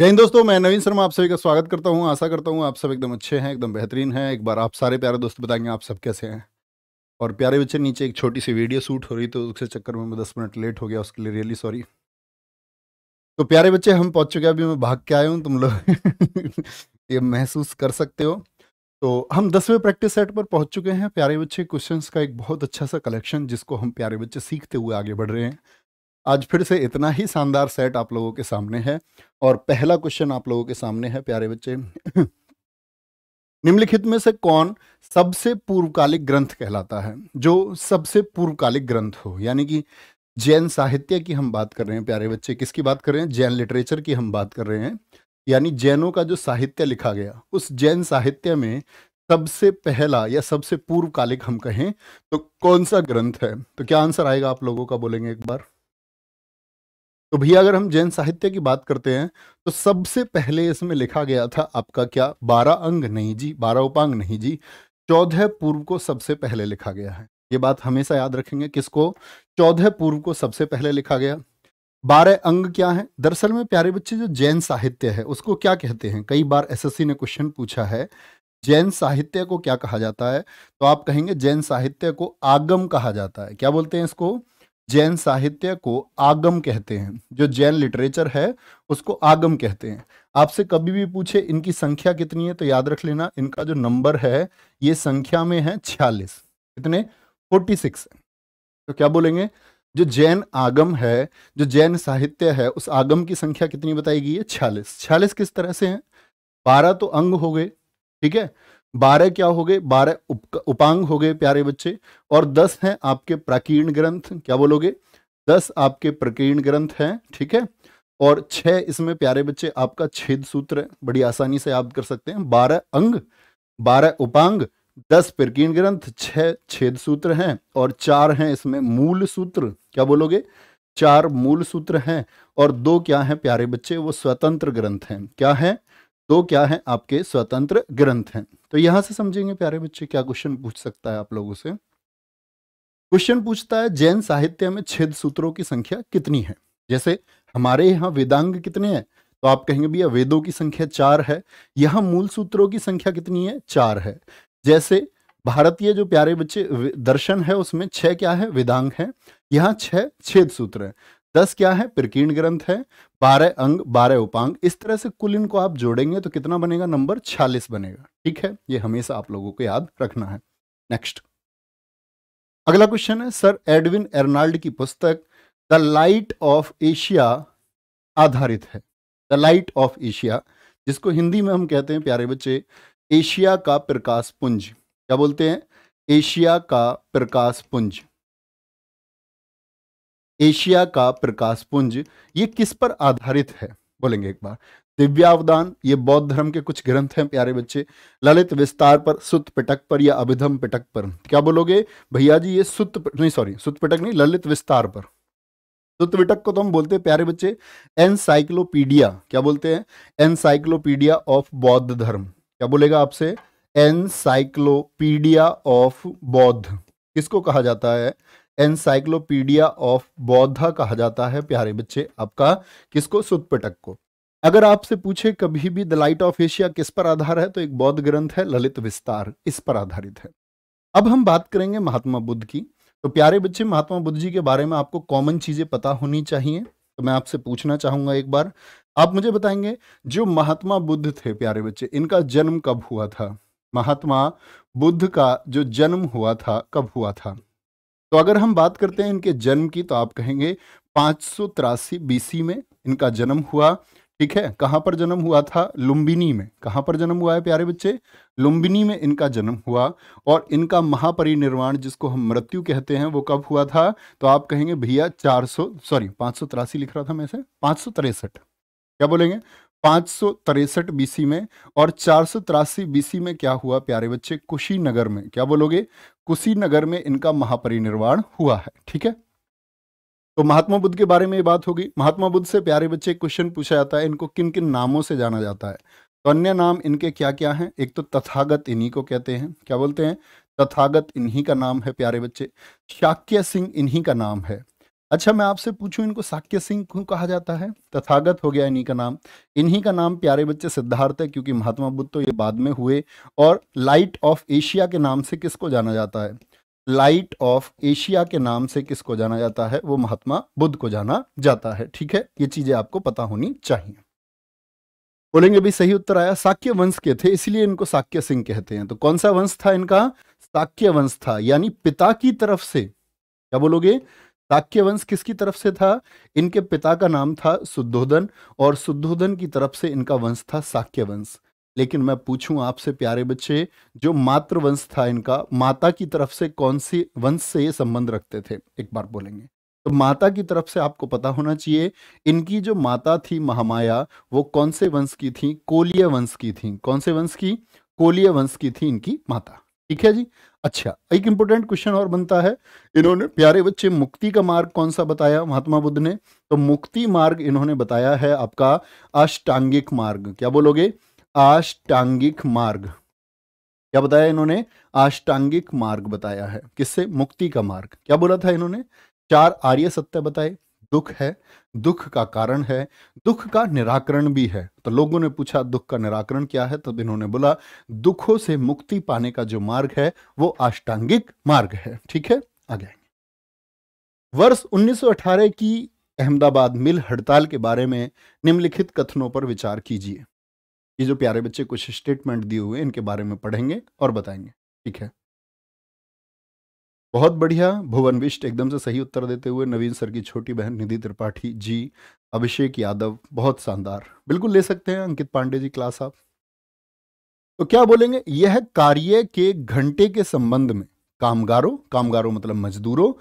जय हिंद दोस्तों मैं नवीन शर्मा आप सभी का स्वागत करता हूं आशा करता हूं आप सब एकदम अच्छे हैं एकदम बेहतरीन हैं एक बार आप सारे प्यारे दोस्त बताएंगे आप सब कैसे हैं और प्यारे बच्चे नीचे एक छोटी सी वीडियो शूट हो रही तो उसके चक्कर में मैं दस मिनट लेट हो गया उसके लिए रियली सॉरी तो प्यारे बच्चे हम पहुंच चुके हैं अभी मैं भाग के आया हूँ तुम लोग ये महसूस कर सकते हो तो हम दसवें प्रैक्टिस सेट पर पहुंच चुके हैं प्यारे बच्चे क्वेश्चंस का एक बहुत अच्छा सा कलेक्शन जिसको हम प्यारे बच्चे सीखते हुए आगे बढ़ रहे हैं आज फिर से इतना ही शानदार सेट आप लोगों के सामने है और पहला क्वेश्चन आप लोगों के सामने है प्यारे बच्चे निम्नलिखित में से कौन सबसे पूर्वकालिक ग्रंथ कहलाता है जो सबसे पूर्वकालिक ग्रंथ हो यानी कि जैन साहित्य की हम बात कर रहे हैं प्यारे बच्चे किसकी बात कर रहे हैं जैन लिटरेचर की हम बात कर रहे हैं यानी जैनों का जो साहित्य लिखा गया उस जैन साहित्य में सबसे पहला या सबसे पूर्वकालिक हम कहें तो कौन सा ग्रंथ है तो क्या आंसर आएगा आप लोगों का बोलेंगे एक बार तो भैया अगर हम जैन साहित्य की बात करते हैं तो सबसे पहले इसमें लिखा गया था आपका क्या बारह अंग नहीं जी बारह उपांग नहीं जी चौदह पूर्व को सबसे पहले लिखा गया है ये बात हमेशा याद रखेंगे किसको चौदह पूर्व को सबसे पहले लिखा गया बारह अंग क्या है दरअसल में प्यारे बच्चे जो जैन साहित्य है उसको क्या कहते हैं कई बार एसएससी ने क्वेश्चन पूछा है जैन साहित्य को क्या कहा जाता है तो आप कहेंगे जैन साहित्य को आगम कहा जाता है क्या बोलते हैं इसको जैन साहित्य को आगम कहते हैं जो जैन लिटरेचर है उसको आगम कहते हैं आपसे कभी भी पूछे इनकी संख्या कितनी है तो याद रख लेना इनका जो नंबर है ये संख्या में है छियालीस कितने फोर्टी सिक्स तो क्या बोलेंगे जो जैन आगम है जो जैन साहित्य है उस आगम की संख्या कितनी बताई गई है छियालीस छियालीस किस तरह से है बारह तो अंग हो गए ठीक है बारह क्या हो गए बारह उप, उपांग हो गए प्यारे बच्चे और दस हैं आपके प्राकीर्ण ग्रंथ क्या बोलोगे दस आपके प्रकीर्ण ग्रंथ हैं ठीक है और छह इसमें प्यारे बच्चे आपका छेद सूत्र है बड़ी आसानी से आप कर सकते हैं बारह अंग बारह उपांग दस प्रकीर्ण ग्रंथ छः छेद सूत्र हैं और चार हैं इसमें मूल सूत्र क्या बोलोगे चार मूल सूत्र हैं और दो क्या हैं प्यारे बच्चे वो स्वतंत्र ग्रंथ हैं क्या है दो क्या है आपके स्वतंत्र ग्रंथ हैं तो यहां से समझेंगे प्यारे बच्चे क्या क्वेश्चन पूछ सकता है आप लोगों से क्वेश्चन पूछता है जैन साहित्य में छेद सूत्रों की संख्या कितनी है जैसे हमारे यहाँ वेदांग कितने हैं तो आप कहेंगे भैया वेदों की संख्या चार है यहाँ मूल सूत्रों की संख्या कितनी है चार है जैसे भारतीय जो प्यारे बच्चे दर्शन है उसमें छह क्या है वेदांग है यहाँ छह छेद सूत्र है दस क्या है प्रकीर्ण ग्रंथ है बारह अंग बारह उपांग इस तरह से कुल इनको आप जोड़ेंगे तो कितना बनेगा नंबर छियालीस बनेगा ठीक है ये हमेशा आप लोगों को याद रखना है नेक्स्ट अगला क्वेश्चन है सर एडविन एर्नाल्ड की पुस्तक द लाइट ऑफ एशिया आधारित है द लाइट ऑफ एशिया जिसको हिंदी में हम कहते हैं प्यारे बच्चे एशिया का प्रकाश पुंज क्या बोलते हैं एशिया का प्रकाश पुंज एशिया का प्रकाश पुंज ये किस पर आधारित है बोलेंगे एक बार दिव्यावदान ये बौद्ध धर्म के कुछ ग्रंथ हैं प्यारे बच्चे ललित विस्तार पर सुत पिटक पर या अभिधम पिटक पर क्या बोलोगे भैया जी ये सुत नहीं सॉरी सुत पिटक नहीं ललित विस्तार पर सुत पिटक को तो हम बोलते हैं प्यारे बच्चे एनसाइक्लोपीडिया क्या बोलते हैं एनसाइक्लोपीडिया ऑफ बौद्ध धर्म क्या बोलेगा आपसे एनसाइक्लोपीडिया ऑफ बौद्ध किसको कहा जाता है एनसाइक्लोपीडिया ऑफ बौद्ध कहा जाता है प्यारे बच्चे आपका किसको सुतपटक को अगर आपसे पूछे कभी भी द लाइट ऑफ एशिया किस पर आधार है तो एक बौद्ध ग्रंथ है ललित विस्तार इस पर आधारित है अब हम बात करेंगे महात्मा बुद्ध की तो प्यारे बच्चे महात्मा बुद्ध जी के बारे में आपको कॉमन चीजें पता होनी चाहिए तो मैं आपसे पूछना चाहूंगा एक बार आप मुझे बताएंगे जो महात्मा बुद्ध थे प्यारे बच्चे इनका जन्म कब हुआ था महात्मा बुद्ध का जो जन्म हुआ था कब हुआ था तो अगर हम बात करते हैं इनके जन्म की तो आप कहेंगे पांच सौ तिरासी बीसी में इनका जन्म हुआ ठीक है कहां पर जन्म हुआ था लुम्बिनी में कहां पर जन्म हुआ है प्यारे बच्चे लुम्बिनी में इनका जन्म हुआ और इनका महापरिनिर्वाण जिसको हम मृत्यु कहते हैं वो कब हुआ था तो आप कहेंगे भैया चार सौ सॉरी पांच सौ तिरासी लिख रहा था मैं से पांच सौ तिरसठ क्या बोलेंगे पांच सौ तिरसठ बीसी में और चार सौ तिरासी बीसी में क्या हुआ प्यारे बच्चे कुशीनगर में क्या बोलोगे कुशीनगर में इनका महापरिनिर्वाण हुआ है ठीक है तो महात्मा बुद्ध के बारे में ये बात होगी महात्मा बुद्ध से प्यारे बच्चे क्वेश्चन पूछा जाता है इनको किन किन नामों से जाना जाता है तो अन्य नाम इनके क्या क्या हैं एक तो तथागत इन्हीं को कहते हैं क्या बोलते हैं तथागत इन्हीं का नाम है प्यारे बच्चे शाक्य सिंह इन्हीं का नाम है अच्छा मैं आपसे पूछूं इनको साक्य सिंह क्यों कहा जाता है तथागत हो गया इन्हीं का नाम इन्हीं का नाम प्यारे बच्चे सिद्धार्थ है क्योंकि महात्मा बुद्ध तो ये बाद में हुए और लाइट ऑफ एशिया के नाम से किसको जाना जाता है लाइट ऑफ एशिया के नाम से किसको जाना जाता है वो महात्मा बुद्ध को जाना जाता है ठीक है ये चीजें आपको पता होनी चाहिए बोलेंगे भी सही उत्तर आया साक्य वंश के थे इसलिए इनको साक्य सिंह कहते हैं तो कौन सा वंश था इनका साक्य वंश था यानी पिता की तरफ से क्या बोलोगे शाक्य वंश किसकी तरफ से था इनके पिता का नाम था शुद्धोधन और शुद्धोधन की तरफ से इनका वंश था शाक्य वंश लेकिन मैं पूछूं आपसे प्यारे बच्चे जो मातृ वंश था इनका माता की तरफ से कौन सी वंश से ये संबंध रखते थे एक बार बोलेंगे तो माता की तरफ से आपको पता होना चाहिए इनकी जो माता थी महामाया वो कौन से वंश की थी कोलिय वंश की थी कौन से वंश की कोलिय वंश की थी इनकी माता ठीक है जी अच्छा एक इंपॉर्टेंट क्वेश्चन और बनता है इन्होंने प्यारे बच्चे मुक्ति का मार्ग कौन सा बताया महात्मा बुद्ध ने तो मुक्ति मार्ग इन्होंने बताया है आपका अष्टांगिक मार्ग क्या बोलोगे अष्टांगिक मार्ग क्या बताया इन्होंने अष्टांगिक मार्ग बताया है किससे मुक्ति का मार्ग क्या बोला था इन्होंने चार आर्य सत्य बताए दुख है दुख का कारण है दुख का निराकरण भी है तो लोगों ने पूछा दुख का निराकरण क्या है तब तो इन्होंने बोला दुखों से मुक्ति पाने का जो मार्ग है वो अष्टांगिक मार्ग है ठीक है आगे वर्ष 1918 की अहमदाबाद मिल हड़ताल के बारे में निम्नलिखित कथनों पर विचार कीजिए ये जो प्यारे बच्चे कुछ स्टेटमेंट दिए हुए इनके बारे में पढ़ेंगे और बताएंगे ठीक है बहुत बढ़िया भुवन विष्ट एकदम से सही उत्तर देते हुए नवीन सर की छोटी बहन निधि त्रिपाठी जी अभिषेक यादव बहुत शानदार बिल्कुल ले सकते हैं अंकित पांडे जी क्लास आप तो क्या बोलेंगे यह कार्य के घंटे के संबंध में कामगारों कामगारों मतलब मजदूरों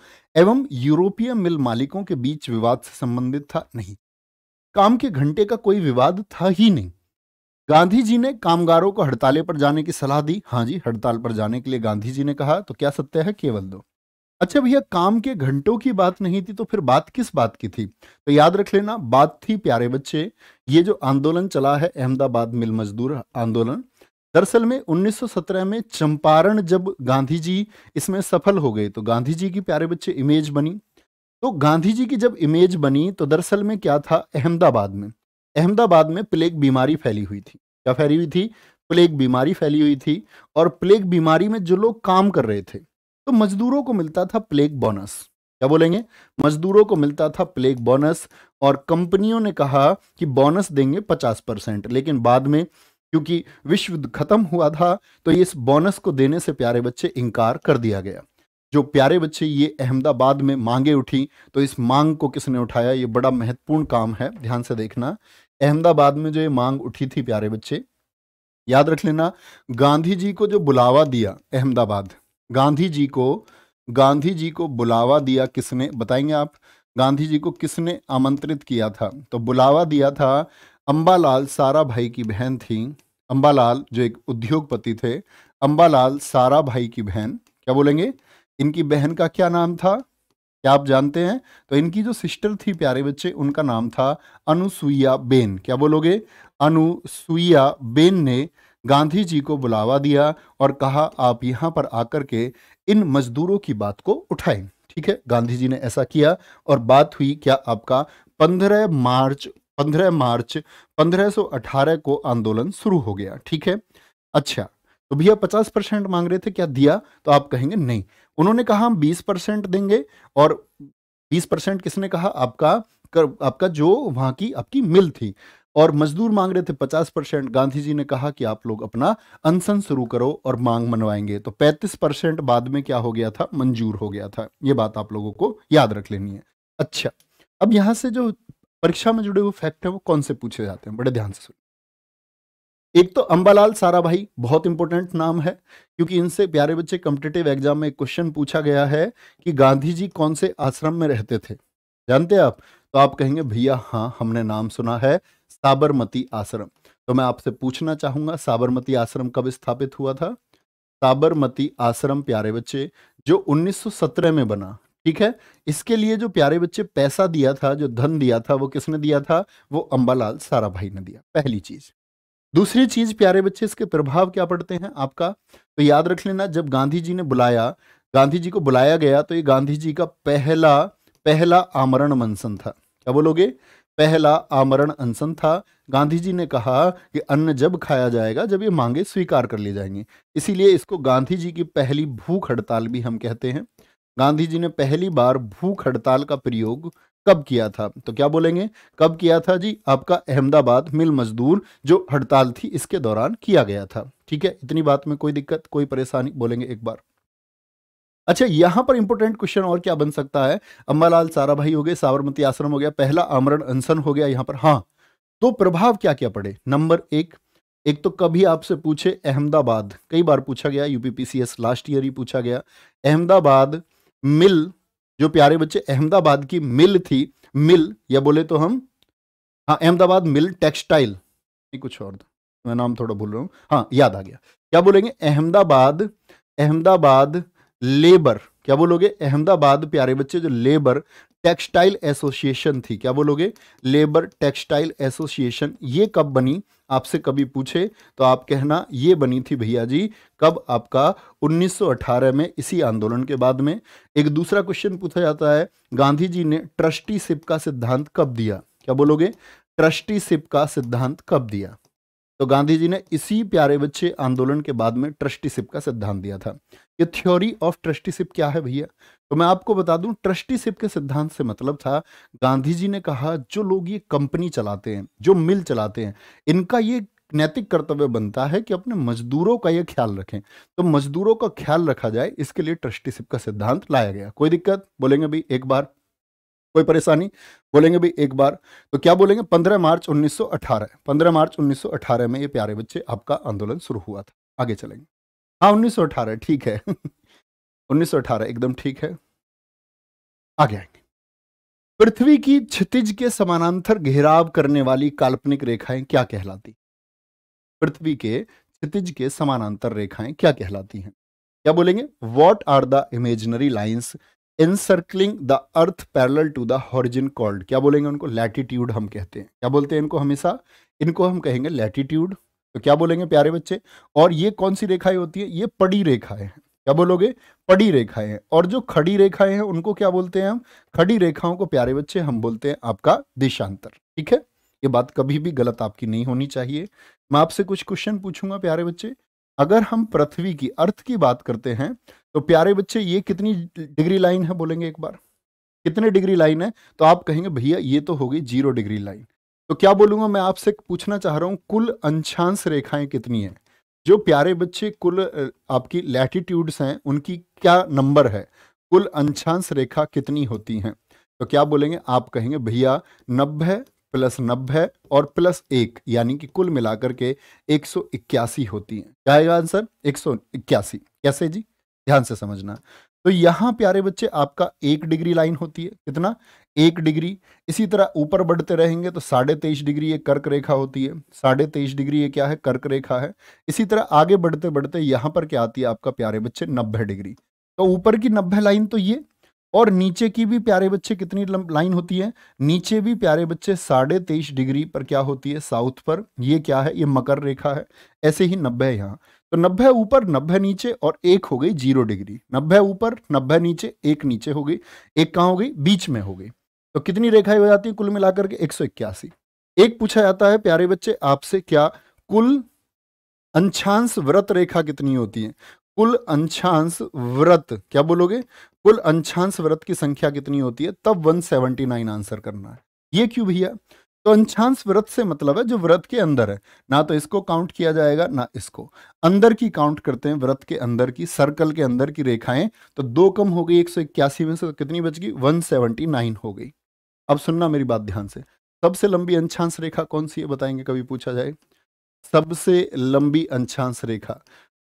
एवं यूरोपीय मिल मालिकों के बीच विवाद से संबंधित था नहीं काम के घंटे का कोई विवाद था ही नहीं गांधी जी ने कामगारों को हड़ताले पर जाने की सलाह दी हाँ जी हड़ताल पर जाने के लिए गांधी जी ने कहा तो क्या सत्य है केवल दो अच्छा भैया काम के घंटों की बात नहीं थी तो फिर बात किस बात की थी तो याद रख लेना बात थी प्यारे बच्चे ये जो आंदोलन चला है अहमदाबाद मिल मजदूर आंदोलन दरअसल में 1917 में चंपारण जब गांधी जी इसमें सफल हो गए तो गांधी जी की प्यारे बच्चे इमेज बनी तो गांधी जी की जब इमेज बनी तो दरअसल में क्या था अहमदाबाद में अहमदाबाद में प्लेग बीमारी फैली हुई थी क्या फैली हुई थी प्लेग बीमारी फैली हुई थी और प्लेग बीमारी में जो लोग काम कर रहे थे तो मजदूरों को मिलता था प्लेग बोनस क्या बोलेंगे मजदूरों को मिलता था प्लेग बोनस और कंपनियों ने कहा कि बोनस देंगे पचास परसेंट लेकिन बाद में क्योंकि विश्व खत्म हुआ था तो इस बोनस को देने से प्यारे बच्चे इनकार कर दिया गया जो प्यारे बच्चे ये अहमदाबाद में मांगे उठी तो इस मांग को किसने उठाया ये बड़ा महत्वपूर्ण काम है ध्यान से देखना अहमदाबाद में जो ये मांग उठी थी प्यारे बच्चे याद रख लेना गांधी जी को जो बुलावा दिया अहमदाबाद गांधी जी को गांधी जी को बुलावा दिया किसने बताएंगे आप गांधी जी को किसने आमंत्रित किया था तो बुलावा दिया था अम्बालाल सारा भाई की बहन थी अम्बालाल जो एक उद्योगपति थे अम्बालाल सारा भाई की बहन क्या बोलेंगे इनकी बहन का क्या नाम था क्या आप जानते हैं तो इनकी जो सिस्टर थी प्यारे बच्चे उनका नाम था अनुसुईया बेन क्या बोलोगे अनुसुईया बेन ने गांधी जी को बुलावा दिया और कहा आप यहाँ पर आकर के इन मजदूरों की बात को उठाएं ठीक है गांधी जी ने ऐसा किया और बात हुई क्या आपका पंद्रह मार्च पंद्रह मार्च 1518 को आंदोलन शुरू हो गया ठीक है अच्छा तो भैया पचास परसेंट मांग रहे थे क्या दिया तो आप कहेंगे नहीं उन्होंने कहा हम बीस परसेंट देंगे और बीस परसेंट किसने कहा आपका कर, आपका जो वहां की आपकी मिल थी और मजदूर मांग रहे थे पचास परसेंट गांधी जी ने कहा कि आप लोग अपना अनशन शुरू करो और मांग मनवाएंगे तो पैंतीस परसेंट बाद में क्या हो गया था मंजूर हो गया था ये बात आप लोगों को याद रख लेनी है अच्छा अब यहां से जो परीक्षा में जुड़े हुए फैक्ट है वो कौन से पूछे जाते हैं बड़े ध्यान से सुनिए एक तो अंबालाल सारा भाई बहुत इंपॉर्टेंट नाम है क्योंकि इनसे प्यारे बच्चे कॉम्पिटेटिव एग्जाम में क्वेश्चन पूछा गया है कि गांधी जी कौन से आश्रम में रहते थे जानते आप तो आप कहेंगे भैया हाँ हमने नाम सुना है साबरमती आश्रम तो मैं आपसे पूछना चाहूंगा साबरमती आश्रम कब स्थापित हुआ था साबरमती आश्रम प्यारे बच्चे जो 1917 में बना ठीक है इसके लिए जो प्यारे बच्चे पैसा दिया था जो धन दिया था वो किसने दिया था वो अम्बालाल सारा भाई ने दिया पहली चीज दूसरी चीज प्यारे बच्चे इसके प्रभाव क्या पड़ते हैं आपका तो याद रख लेना जब गांधी जी ने बुलाया गांधी जी को बुलाया गया तो ये गांधी जी का पहला पहला आमरण मनसन था क्या बोलोगे पहला आमरण अनसन था गांधी जी ने कहा कि अन्न जब खाया जाएगा जब ये मांगे स्वीकार कर ली जाएंगी इसीलिए इसको गांधी जी की पहली भूख हड़ताल भी हम कहते हैं गांधी जी ने पहली बार भूख हड़ताल का प्रयोग कब किया था तो क्या बोलेंगे कब किया था जी आपका अहमदाबाद मिल मजदूर जो हड़ताल थी इसके दौरान किया गया था ठीक है इतनी बात में कोई दिक्कत कोई परेशानी बोलेंगे एक बार अच्छा यहां पर इंपोर्टेंट क्वेश्चन और क्या बन सकता है अम्बालाल सारा भाई हो गए साबरमती आश्रम हो गया पहला आमरण अनसन हो गया यहां पर हाँ तो प्रभाव क्या क्या पड़े नंबर एक एक तो कभी आपसे पूछे अहमदाबाद कई बार पूछा गया यूपीपीसीएस लास्ट ईयर ही पूछा गया अहमदाबाद मिल जो प्यारे बच्चे अहमदाबाद की मिल थी मिल या बोले तो हम हाँ अहमदाबाद मिल टेक्सटाइल नहीं कुछ और मैं नाम थोड़ा भूल रहा हूँ हाँ याद आ गया क्या बोलेंगे अहमदाबाद अहमदाबाद लेबर क्या बोलोगे अहमदाबाद प्यारे बच्चे जो लेबर टेक्सटाइल एसोसिएशन थी क्या बोलोगे लेबर टेक्सटाइल एसोसिएशन ये कब बनी आपसे कभी पूछे तो आप कहना ये बनी थी भैया जी कब आपका 1918 में इसी आंदोलन के बाद में एक दूसरा क्वेश्चन पूछा जाता है गांधी जी ने ट्रस्टीशिप का सिद्धांत कब दिया क्या बोलोगे ट्रस्टीशिप का सिद्धांत कब दिया तो गांधी जी ने इसी प्यारे बच्चे आंदोलन के बाद में ट्रस्टीशिप का सिद्धांत दिया था ये थ्योरी ऑफ ट्रस्टीशिप क्या है भैया तो मैं आपको बता दूं ट्रस्टीशिप के सिद्धांत से मतलब था गांधी जी ने कहा जो लोग ये कंपनी चलाते हैं जो मिल चलाते हैं इनका ये नैतिक कर्तव्य बनता है कि अपने मजदूरों का ये ख्याल रखें तो मजदूरों का ख्याल रखा जाए इसके लिए ट्रस्टीशिप का सिद्धांत लाया गया कोई दिक्कत बोलेंगे भाई एक बार कोई परेशानी बोलेंगे भी एक बार तो क्या बोलेंगे 15 मार्च 1918 15 मार्च 1918 में ये प्यारे बच्चे आपका आंदोलन शुरू हुआ था आगे चलेंगे हाँ उन्नीस ठीक है उन्नीस सौ अठारह एकदम ठीक है आगे आएंगे पृथ्वी की क्षितिज के समानांतर घेराव करने वाली काल्पनिक रेखाएं क्या कहलाती पृथ्वी के क्षितिज के समानांतर रेखाएं क्या कहलाती हैं क्या बोलेंगे what are the imaginary lines encircling the earth parallel to the horizon called क्या बोलेंगे उनको लैटिट्यूड हम कहते हैं क्या बोलते हैं इनको हमेशा इनको हम कहेंगे लैटिट्यूड तो क्या बोलेंगे प्यारे बच्चे और ये कौन सी रेखाएं होती है ये पड़ी रेखाएं हैं क्या बोलोगे पड़ी रेखाएं हैं और जो खड़ी रेखाएं हैं उनको क्या बोलते हैं हम खड़ी रेखाओं को प्यारे बच्चे हम बोलते हैं आपका देशांतर ठीक है ये बात कभी भी गलत आपकी नहीं होनी चाहिए मैं आपसे कुछ क्वेश्चन पूछूंगा प्यारे बच्चे अगर हम पृथ्वी की अर्थ की बात करते हैं तो प्यारे बच्चे ये कितनी डिग्री लाइन है बोलेंगे एक बार कितने डिग्री लाइन है तो आप कहेंगे भैया ये तो होगी जीरो डिग्री लाइन तो क्या बोलूंगा मैं आपसे पूछना चाह रहा हूँ कुल अंशांश रेखाएं कितनी है जो प्यारे बच्चे कुल आपकी लैटिट्यूड्स हैं उनकी क्या नंबर है कुल अंशांश रेखा कितनी होती हैं तो क्या बोलेंगे आप कहेंगे भैया नब्बे प्लस नब्बे और प्लस एक यानी कि कुल मिलाकर के एक सौ इक्यासी होती हैं क्या आएगा आंसर एक सौ इक्यासी कैसे जी ध्यान से समझना तो यहाँ प्यारे बच्चे आपका एक डिग्री लाइन होती है कितना एक डिग्री इसी तरह ऊपर बढ़ते रहेंगे तो साढ़े तेईस डिग्री ये कर्क रेखा होती है साढ़े तेईस डिग्री ये क्या है कर्क रेखा है इसी तरह आगे बढ़ते बढ़ते यहाँ पर क्या आती है आपका प्यारे बच्चे नब्बे डिग्री तो ऊपर की नब्बे लाइन तो ये और नीचे की भी प्यारे बच्चे कितनी लाइन होती है नीचे भी प्यारे बच्चे साढ़े तेईस डिग्री पर क्या होती है साउथ पर ये क्या है ये मकर रेखा है ऐसे ही नब्बे यहाँ तो नब्बे ऊपर नब्बे नीचे और एक हो गई जीरो डिग्री नब्बे ऊपर नब्बे नीचे एक नीचे हो गई एक कहाँ हो गई बीच में हो गई तो कितनी रेखाएं हो जाती है कुल मिलाकर के एक सौ इक्यासी एक पूछा जाता है प्यारे बच्चे आपसे क्या कुल अंशांश व्रत रेखा कितनी होती है कुल अंशांश व्रत क्या बोलोगे कुल अंशांश व्रत की संख्या कितनी होती है तब 179 आंसर करना है ये क्यों भैया तो अंशांश व्रत से मतलब है जो व्रत के अंदर है ना तो इसको काउंट किया जाएगा ना इसको अंदर की काउंट करते हैं व्रत के अंदर की सर्कल के अंदर की रेखाएं तो दो कम हो गई एक में से तो कितनी बच गई 179 हो गई अब सुनना मेरी बात ध्यान से सबसे लंबी अंशांश रेखा कौन सी है बताएंगे कभी पूछा जाए सबसे लंबी अंशांश रेखा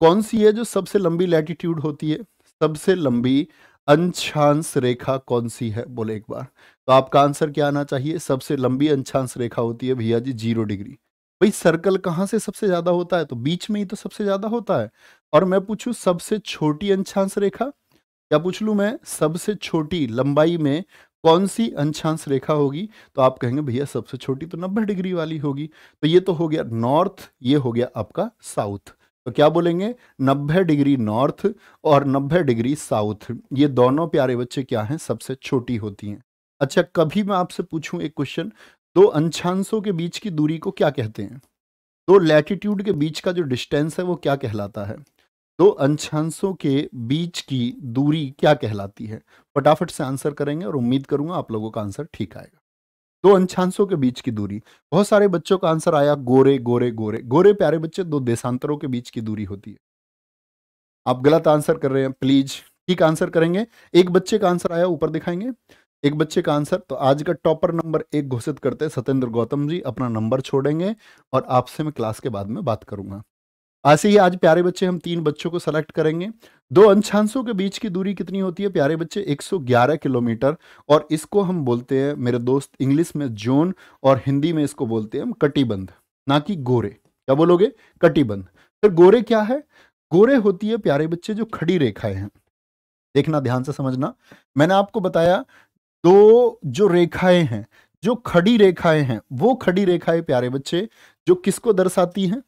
कौन सी है जो सबसे लंबी लैटिट्यूड होती है सबसे लंबी अंशांश रेखा कौन सी है बोले एक बार तो आपका आंसर क्या आना चाहिए सबसे लंबी अंशांश रेखा होती है भैया जी जीरो डिग्री भाई सर्कल कहाँ से सबसे ज्यादा होता है तो बीच में ही तो सबसे ज्यादा होता है और मैं पूछू सबसे छोटी अंशांश रेखा या पूछ लू मैं सबसे छोटी लंबाई में कौन सी अंशांश रेखा होगी तो आप कहेंगे भैया सबसे छोटी तो नब्बे डिग्री वाली होगी तो ये तो हो गया नॉर्थ ये हो गया आपका साउथ तो क्या बोलेंगे नब्बे डिग्री नॉर्थ और नब्बे डिग्री साउथ ये दोनों प्यारे बच्चे क्या हैं सबसे छोटी होती हैं अच्छा कभी मैं आपसे पूछूं एक क्वेश्चन दो अंशांशों के बीच की दूरी को क्या कहते हैं दो लैटिट्यूड के बीच का जो डिस्टेंस है वो क्या कहलाता है दो अंशांशों के बीच की दूरी क्या कहलाती है फटाफट से आंसर करेंगे और उम्मीद करूंगा आप लोगों का आंसर ठीक आएगा दो अंशांशों के बीच की दूरी बहुत सारे बच्चों का आंसर आया गोरे गोरे गोरे गोरे प्यारे बच्चे दो देशांतरों के बीच की दूरी होती है आप गलत आंसर कर रहे हैं प्लीज ठीक आंसर करेंगे एक बच्चे का आंसर आया ऊपर दिखाएंगे एक बच्चे का आंसर तो आज का टॉपर नंबर एक घोषित करते सत्येंद्र गौतम जी अपना नंबर छोड़ेंगे और आपसे मैं क्लास के बाद में बात करूंगा ऐसे ही आज प्यारे बच्चे हम तीन बच्चों को सेलेक्ट करेंगे दो अंशांशों के बीच की दूरी कितनी होती है प्यारे बच्चे 111 किलोमीटर और इसको हम बोलते हैं मेरे दोस्त इंग्लिश में जोन और हिंदी में इसको बोलते हैं हम कटिबंध ना कि गोरे क्या बोलोगे कटिबंध फिर गोरे क्या है गोरे होती है प्यारे बच्चे जो खड़ी रेखाएं हैं देखना ध्यान से समझना मैंने आपको बताया दो जो रेखाएं हैं जो खड़ी रेखाएं हैं वो खड़ी रेखाएं प्यारे बच्चे जो किसको दर्शाती हैं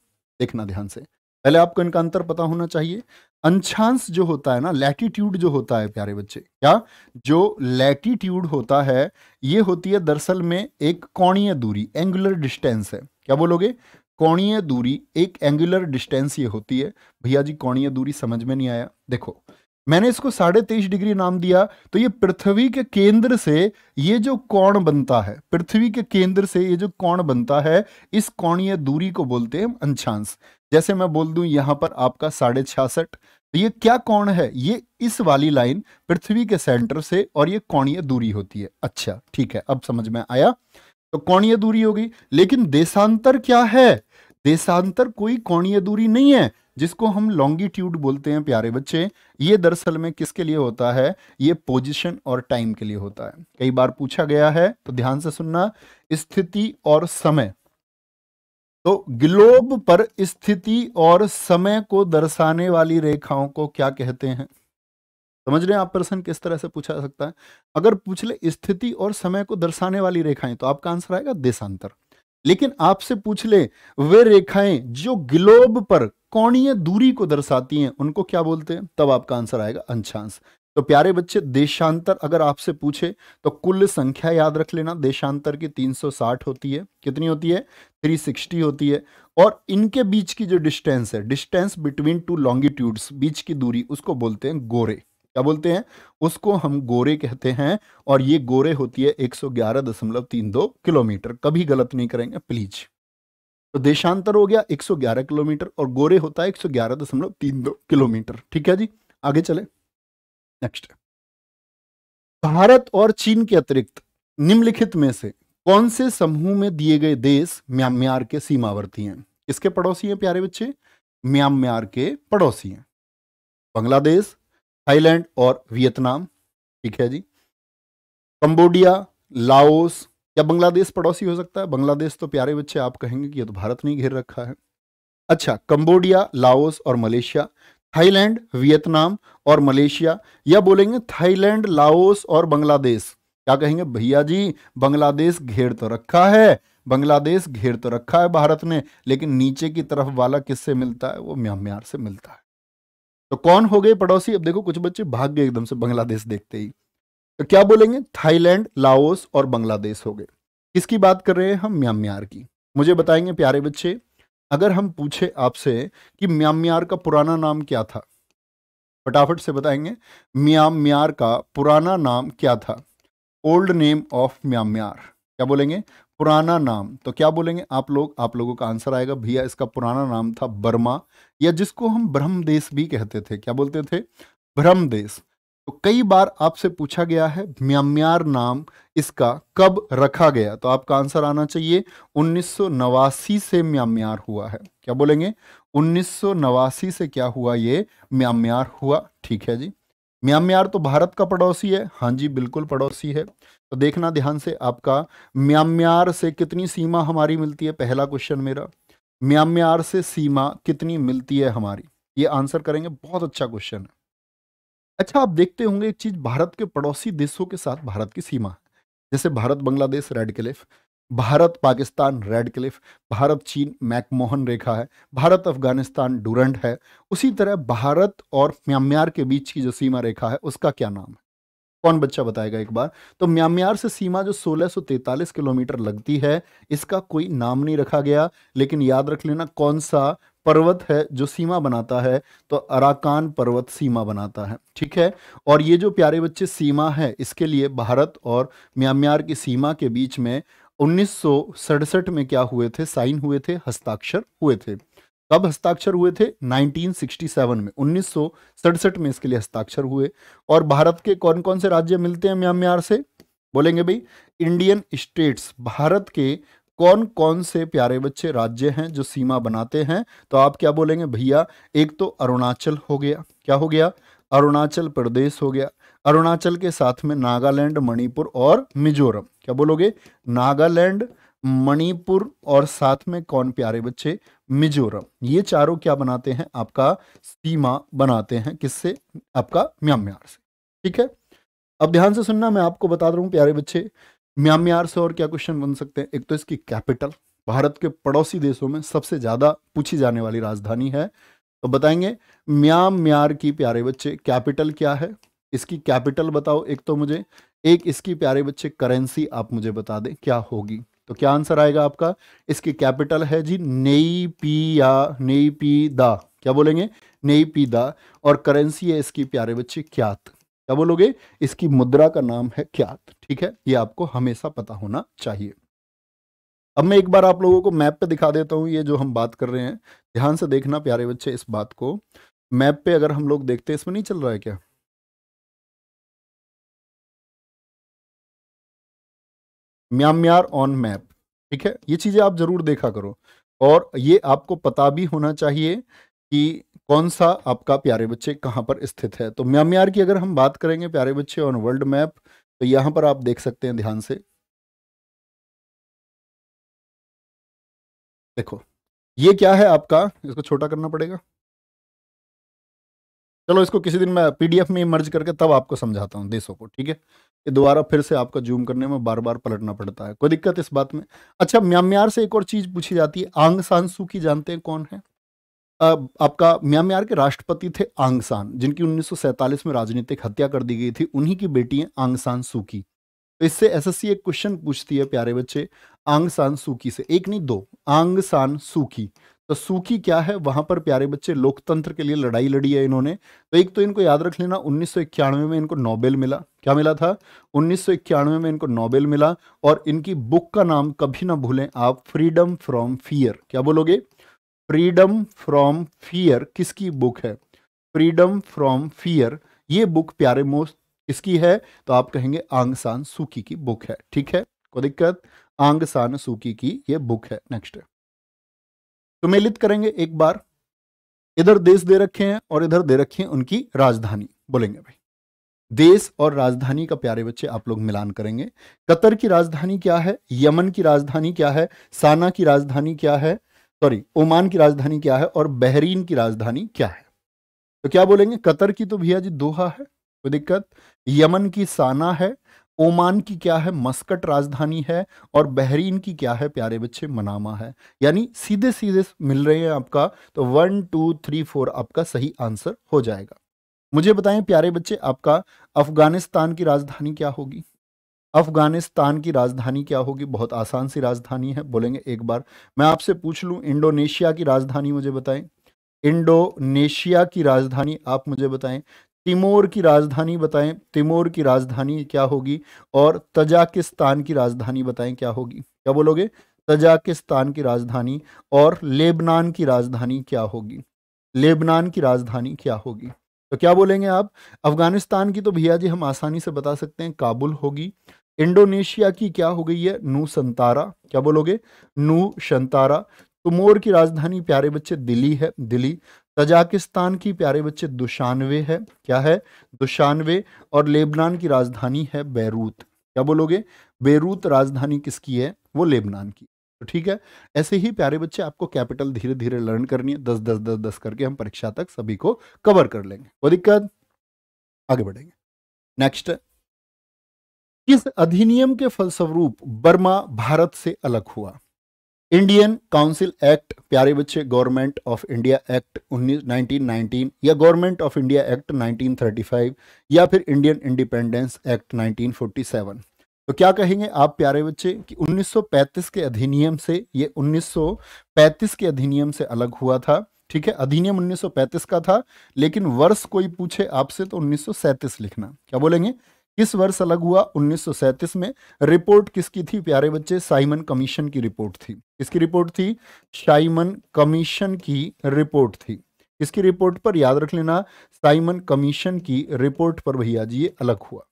देखना ध्यान से पहले आपको इनका अंतर पता होना चाहिए अंशांश जो होता है ना लैटीट्यूड जो होता है प्यारे बच्चे क्या जो लैटीट्यूड होता है ये होती है दरअसल में एक कोणीय दूरी एंगुलर डिस्टेंस है क्या बोलोगे कोणीय दूरी एक एंगुलर डिस्टेंस ये होती है भैया जी कोणीय दूरी समझ में नहीं आया देखो मैंने इसको साढ़े तेईस डिग्री नाम दिया तो ये पृथ्वी के केंद्र से ये जो कोण बनता है पृथ्वी के केंद्र से ये जो कोण बनता है इस कोणीय दूरी को बोलते हैं अंशांश जैसे मैं बोल दूं यहां पर आपका साढ़े छियासठ तो ये क्या कौन है ये इस वाली लाइन पृथ्वी के सेंटर से और ये कौणीय दूरी होती है अच्छा ठीक है अब समझ में आया तो कौणीय दूरी होगी लेकिन देशांतर क्या है देशांतर कोई कौणीय दूरी नहीं है जिसको हम लॉन्गिट्यूड बोलते हैं प्यारे बच्चे ये दरअसल में किसके लिए होता है ये पोजिशन और टाइम के लिए होता है कई बार पूछा गया है तो ध्यान से सुनना स्थिति और समय तो ग्लोब पर स्थिति और समय को दर्शाने वाली रेखाओं को क्या कहते हैं समझ रहे हैं आप प्रश्न किस तरह से पूछा सकता है अगर पूछ ले स्थिति और समय को दर्शाने वाली रेखाएं तो आपका आंसर आएगा देशांतर लेकिन आपसे पूछ ले वे रेखाएं जो ग्लोब पर कोणीय दूरी को दर्शाती हैं उनको क्या बोलते हैं तब आपका आंसर आएगा अंशांश तो प्यारे बच्चे देशांतर अगर आपसे पूछे तो कुल संख्या याद रख लेना देशांतर की 360 होती है कितनी होती है 360 होती है और इनके बीच की जो डिस्टेंस है डिस्टेंस बिटवीन टू लॉन्गिट्यूड्स बीच की दूरी उसको बोलते हैं गोरे क्या बोलते हैं उसको हम गोरे कहते हैं और ये गोरे होती है 111.32 किलोमीटर कभी गलत नहीं करेंगे प्लीज तो देशांतर हो गया 111 किलोमीटर और गोरे होता है 111.32 किलोमीटर ठीक है जी आगे चले नेक्स्ट भारत और चीन के अतिरिक्त निम्नलिखित में से कौन से समूह में दिए गए देश म्यांमार के सीमावर्ती हैं किसके पड़ोसी हैं प्यारे बच्चे म्यांमार के पड़ोसी हैं बांग्लादेश थाईलैंड और वियतनाम ठीक है जी कंबोडिया लाओस या बांग्लादेश पड़ोसी हो सकता है बांग्लादेश तो प्यारे बच्चे आप कहेंगे कि ये तो भारत नहीं घेर रखा है अच्छा कंबोडिया लाओस और मलेशिया थाईलैंड वियतनाम और मलेशिया या बोलेंगे थाईलैंड लाओस और बांग्लादेश क्या कहेंगे भैया जी बांग्लादेश घेर तो रखा है बांग्लादेश घेर तो रखा है भारत ने लेकिन नीचे की तरफ वाला किससे मिलता है वो म्यांमार से मिलता है तो कौन हो गए पड़ोसी अब देखो कुछ बच्चे भाग गए एकदम से बांग्लादेश देखते ही तो क्या बोलेंगे थाईलैंड लाओस और बांग्लादेश हो गए किसकी बात कर रहे हैं हम म्यांमार की मुझे बताएंगे प्यारे बच्चे अगर हम पूछे आपसे कि म्यांमार का पुराना नाम क्या था फटाफट से बताएंगे म्यांमार का पुराना नाम क्या था ओल्ड नेम ऑफ म्यांमार क्या बोलेंगे पुराना नाम तो क्या बोलेंगे आप लोग आप लोगों का आंसर आएगा भैया इसका पुराना नाम था बर्मा या जिसको हम ब्रह्म देश भी कहते थे क्या बोलते थे ब्रह्म देश तो कई बार आपसे पूछा गया है म्यांमार नाम इसका कब रखा गया तो आपका आंसर आना चाहिए उन्नीस से म्यांमार हुआ है क्या बोलेंगे उन्नीस से क्या हुआ ये म्यांमार हुआ ठीक है जी म्यांमार तो भारत का पड़ोसी है हाँ जी बिल्कुल पड़ोसी है तो देखना ध्यान से आपका म्यांमार से कितनी सीमा हमारी मिलती है पहला क्वेश्चन मेरा म्यांमार से सीमा कितनी मिलती है हमारी ये आंसर करेंगे बहुत अच्छा क्वेश्चन है अच्छा आप देखते होंगे एक चीज़ भारत के पड़ोसी देशों के साथ भारत की सीमा है जैसे Bharat Bangladesh Radcliffe Bharat Pakistan Radcliffe Bharat चीन मैकमोहन रेखा है भारत अफगानिस्तान डूरंड है उसी तरह भारत और म्यांमार के बीच की जो सीमा रेखा है उसका क्या नाम है कौन बच्चा बताएगा एक बार तो म्यांमार से सीमा जो 1643 किलोमीटर लगती है इसका कोई नाम नहीं रखा गया लेकिन याद रख लेना कौन सा पर्वत है जो सीमा बनाता है तो अराकान पर्वत सीमा बनाता है ठीक है और ये जो प्यारे बच्चे सीमा है इसके लिए भारत और म्यांमार की सीमा के बीच में उन्नीस में क्या हुए थे साइन हुए थे हस्ताक्षर हुए थे कब हस्ताक्षर हुए थे 1967 में उन्नीस में इसके लिए हस्ताक्षर हुए और भारत के कौन कौन से राज्य मिलते हैं म्यांमार से बोलेंगे भाई इंडियन स्टेट्स भारत के कौन कौन से प्यारे बच्चे राज्य हैं जो सीमा बनाते हैं तो आप क्या बोलेंगे भैया एक तो अरुणाचल हो गया क्या हो गया अरुणाचल प्रदेश हो गया अरुणाचल के साथ में नागालैंड मणिपुर और मिजोरम क्या बोलोगे नागालैंड मणिपुर और साथ में कौन प्यारे बच्चे मिजोरम ये चारों क्या बनाते हैं आपका सीमा बनाते हैं किससे आपका म्यांमार से ठीक है अब ध्यान से सुनना मैं आपको बता रहा हूँ प्यारे बच्चे म्यांमार से और क्या क्वेश्चन बन सकते हैं एक तो इसकी कैपिटल भारत के पड़ोसी देशों में सबसे ज़्यादा पूछी जाने वाली राजधानी है तो बताएंगे म्याँ म्यार की प्यारे बच्चे कैपिटल क्या है इसकी कैपिटल बताओ एक तो मुझे एक इसकी प्यारे बच्चे करेंसी आप मुझे बता दें क्या होगी तो क्या आंसर आएगा आपका इसकी कैपिटल है जी नई पी या नई पी दा क्या बोलेंगे नई पी दा और करेंसी है इसकी प्यारे बच्चे क्यात क्या बोलोगे इसकी मुद्रा का नाम है क्यात ठीक है ये आपको हमेशा पता होना चाहिए अब मैं एक बार आप लोगों को मैप पे दिखा देता हूँ ये जो हम बात कर रहे हैं ध्यान से देखना प्यारे बच्चे इस बात को मैप पे अगर हम लोग देखते हैं इसमें नहीं चल रहा है क्या म्यामार ऑन मैप ठीक है ये चीज़ें आप ज़रूर देखा करो और ये आपको पता भी होना चाहिए कि कौन सा आपका प्यारे बच्चे कहाँ पर स्थित है तो म्याम्यार की अगर हम बात करेंगे प्यारे बच्चे ऑन वर्ल्ड मैप तो यहाँ पर आप देख सकते हैं ध्यान से देखो ये क्या है आपका इसको छोटा करना पड़ेगा चलो इसको किसी दिन मैं पीडीएफ में मर्ज करके तब आपको समझाता हूँ देशों को ठीक है ये दोबारा फिर से आपका जूम करने में बार बार पलटना पड़ता है कोई दिक्कत इस बात में अच्छा म्यांमार से एक और चीज़ पूछी जाती है आंग सान सू की जानते हैं कौन है आपका म्यांमार के राष्ट्रपति थे आंगसान जिनकी उन्नीस में राजनीतिक हत्या कर दी गई थी उन्हीं की बेटी हैं आंगसान सान तो इससे एसएससी एक क्वेश्चन पूछती है प्यारे बच्चे आंग सान सूकी से एक नहीं दो आंग सान सूकी तो सूकी क्या है वहां पर प्यारे बच्चे लोकतंत्र के लिए लड़ाई लड़ी है इन्होंने तो एक तो इनको याद रख लेना उन्नीस में इनको नोबेल मिला क्या मिला था उन्नीस में इनको नोबेल मिला और इनकी बुक का नाम कभी ना भूलें आप फ्रीडम फ्रॉम फियर क्या बोलोगे फ्रीडम फ्रॉम फियर किसकी बुक है फ्रीडम फ्रॉम फियर ये बुक प्यारे मोस्ट किसकी है तो आप कहेंगे आंग सान सूकी की बुक है ठीक है कोई दिक्कत आंग सान सूकी की ये बुक है नेक्स्ट तो करेंगे एक बार इधर देश दे रखे हैं और इधर दे रखे हैं उनकी राजधानी बोलेंगे भाई देश और राजधानी का प्यारे बच्चे आप लोग मिलान करेंगे कतर की राजधानी क्या है यमन की राजधानी क्या है साना की राजधानी क्या है सॉरी ओमान की राजधानी क्या है और बहरीन की राजधानी क्या है तो क्या बोलेंगे कतर की तो भैया जी दोहा है कोई दिक्कत यमन की साना है ओमान की क्या है मस्कट राजधानी है और बहरीन की क्या है प्यारे बच्चे मनामा है यानी सीधे सीधे मिल रहे हैं आपका तो वन टू थ्री फोर आपका सही आंसर हो जाएगा मुझे बताएं प्यारे बच्चे आपका अफगानिस्तान की राजधानी क्या होगी अफगानिस्तान की राजधानी क्या होगी बहुत आसान सी राजधानी है बोलेंगे एक बार मैं आपसे पूछ लूं इंडोनेशिया की राजधानी मुझे बताएं इंडोनेशिया की राजधानी आप मुझे बताएं तिमोर की राजधानी बताएं तिमोर की राजधानी क्या होगी और तजाकिस्तान की राजधानी बताएं क्या होगी क्या बोलोगे तजाकिस्तान की राजधानी और लेबनान की राजधानी क्या होगी लेबनान की राजधानी क्या होगी तो क्या बोलेंगे आप अफगानिस्तान की तो भैया जी हम आसानी से बता सकते हैं काबुल होगी इंडोनेशिया की क्या हो गई है नू संतारा क्या बोलोगे नू शंतारा तुमोर की राजधानी प्यारे बच्चे दिल्ली है दिल्ली तजाकिस्तान की प्यारे बच्चे दुशानवे है क्या है दुशानवे और लेबनान की राजधानी है बैरूत क्या बोलोगे बैरूत राजधानी किसकी है वो लेबनान की तो ठीक है ऐसे ही प्यारे बच्चे आपको कैपिटल धीरे धीरे लर्न करनी है दस दस दस दस करके हम परीक्षा तक सभी को कवर कर लेंगे कोई दिक्कत आगे बढ़ेंगे नेक्स्ट किस अधिनियम के फलस्वरूप बर्मा भारत से अलग हुआ इंडियन काउंसिल एक्ट प्यारे बच्चे गवर्नमेंट ऑफ इंडिया एक्ट उन्नीस या गवर्नमेंट ऑफ इंडिया एक्ट 1935 या फिर इंडियन इंडिपेंडेंस एक्ट 1947 तो क्या कहेंगे आप प्यारे बच्चे कि 1935 के अधिनियम से ये 1935 के अधिनियम से अलग हुआ था ठीक है अधिनियम 1935 का था लेकिन वर्ष कोई पूछे आपसे तो उन्नीस लिखना क्या बोलेंगे किस वर्ष अलग हुआ उन्नीस में रिपोर्ट किसकी थी प्यारे बच्चे साइमन कमीशन की रिपोर्ट थी इसकी रिपोर्ट थी साइमन कमीशन की रिपोर्ट थी इसकी रिपोर्ट पर याद रख लेना साइमन कमीशन की रिपोर्ट पर भैया जी ये अलग हुआ